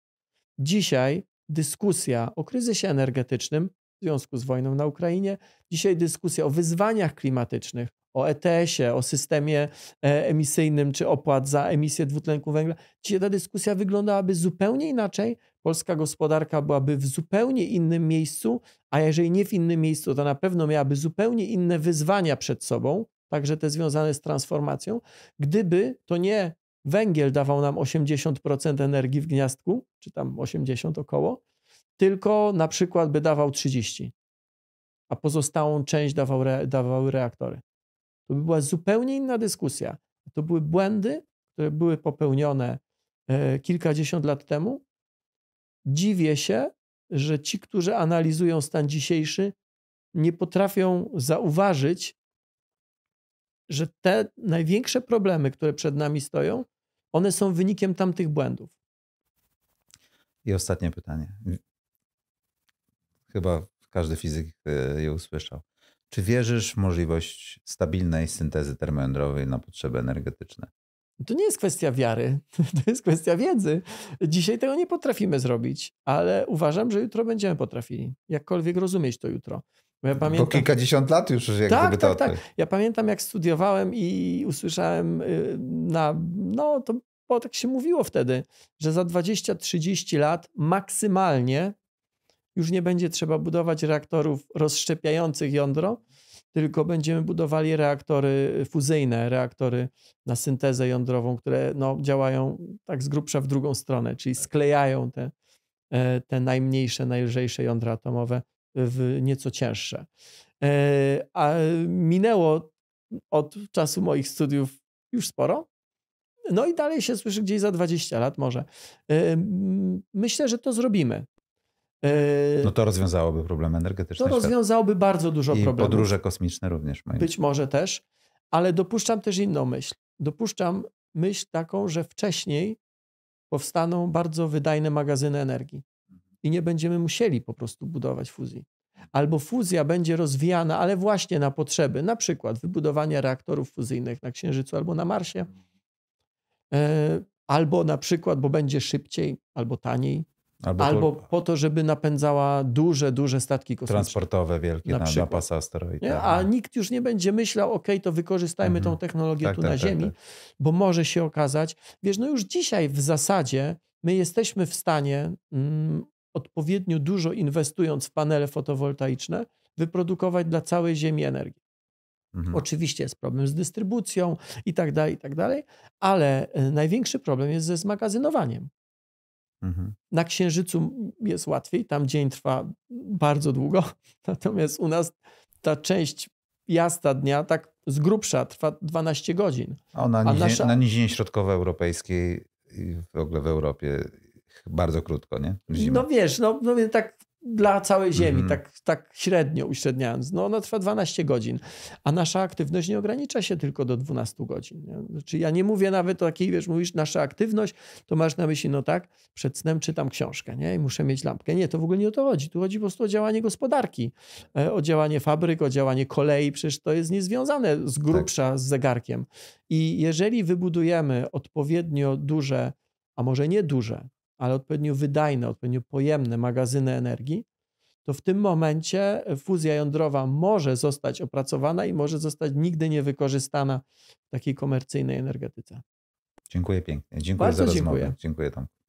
Dzisiaj dyskusja o kryzysie energetycznym w związku z wojną na Ukrainie. Dzisiaj dyskusja o wyzwaniach klimatycznych, o ETS-ie, o systemie e, emisyjnym czy opłat za emisję dwutlenku węgla. Dzisiaj ta dyskusja wyglądałaby zupełnie inaczej. Polska gospodarka byłaby w zupełnie innym miejscu, a jeżeli nie w innym miejscu, to na pewno miałaby zupełnie inne wyzwania przed sobą, także te związane z transformacją, gdyby to nie węgiel dawał nam 80% energii w gniazdku, czy tam 80 około, tylko na przykład by dawał 30, a pozostałą część dawał re, dawały reaktory. To by była zupełnie inna dyskusja. To były błędy, które były popełnione e, kilkadziesiąt lat temu. Dziwię się, że ci, którzy analizują stan dzisiejszy, nie potrafią zauważyć, że te największe problemy, które przed nami stoją, one są wynikiem tamtych błędów. I ostatnie pytanie. Chyba każdy fizyk e, je usłyszał. Czy wierzysz w możliwość stabilnej syntezy termojądrowej na potrzeby energetyczne? No to nie jest kwestia wiary, <laughs> to jest kwestia wiedzy. Dzisiaj tego nie potrafimy zrobić, ale uważam, że jutro będziemy potrafili. Jakkolwiek rozumieć to jutro. Bo ja pamiętam... kilkadziesiąt lat już, jak tak, gdyby to... Tak, tak. Ja pamiętam, jak studiowałem i usłyszałem y, na... No, to bo tak się mówiło wtedy, że za 20-30 lat maksymalnie już nie będzie trzeba budować reaktorów rozszczepiających jądro, tylko będziemy budowali reaktory fuzyjne, reaktory na syntezę jądrową, które no, działają tak z grubsza w drugą stronę, czyli tak. sklejają te, e, te najmniejsze, najlżejsze jądra atomowe w nieco cięższe. E, a minęło od czasu moich studiów już sporo. No i dalej się słyszy gdzieś za 20 lat może. E, myślę, że to zrobimy. Yy, no to rozwiązałoby problemy energetyczne To rozwiązałoby bardzo dużo I problemów. podróże kosmiczne również. mają. Być może też, ale dopuszczam też inną myśl. Dopuszczam myśl taką, że wcześniej powstaną bardzo wydajne magazyny energii i nie będziemy musieli po prostu budować fuzji. Albo fuzja będzie rozwijana, ale właśnie na potrzeby, na przykład wybudowania reaktorów fuzyjnych na Księżycu albo na Marsie, yy, albo na przykład, bo będzie szybciej albo taniej Albo, Albo po... po to, żeby napędzała duże, duże statki kosmiczne. Transportowe wielkie na, na, pasa asteroidów. A nikt już nie będzie myślał, ok, to wykorzystajmy mhm. tą technologię tak, tu tak, na tak, tak Ziemi, tak. bo może się okazać. Wiesz, no już dzisiaj w zasadzie my jesteśmy w stanie mm, odpowiednio dużo inwestując w panele fotowoltaiczne, wyprodukować dla całej Ziemi energię. Mhm. Oczywiście jest problem z dystrybucją i tak dalej, i tak dalej, ale e, największy problem jest ze zmagazynowaniem. Mhm. Na Księżycu jest łatwiej, tam dzień trwa bardzo długo, <laughs> natomiast u nas ta część jasna dnia tak z grubsza trwa 12 godzin. A na, nizinie, nasza... na nizinie środkowoeuropejskiej i w ogóle w Europie bardzo krótko, nie? No wiesz, no, no tak dla całej Ziemi, mhm. tak, tak średnio uśredniając. No ona trwa 12 godzin, a nasza aktywność nie ogranicza się tylko do 12 godzin. Nie? Znaczy ja nie mówię nawet o takiej, wiesz, mówisz nasza aktywność, to masz na myśli, no tak, przed snem czytam książkę nie? i muszę mieć lampkę. Nie, to w ogóle nie o to chodzi. Tu chodzi po prostu o działanie gospodarki, e, o działanie fabryk, o działanie kolei. Przecież to jest niezwiązane z grubsza tak. z zegarkiem. I jeżeli wybudujemy odpowiednio duże a może nie duże, ale odpowiednio wydajne, odpowiednio pojemne magazyny energii, to w tym momencie e, fuzja jądrowa może zostać opracowana i może zostać nigdy nie wykorzystana w takiej komercyjnej energetyce. Dziękuję pięknie. Dziękuję Bardzo za rozmowę. Dziękuję. dziękuję tam.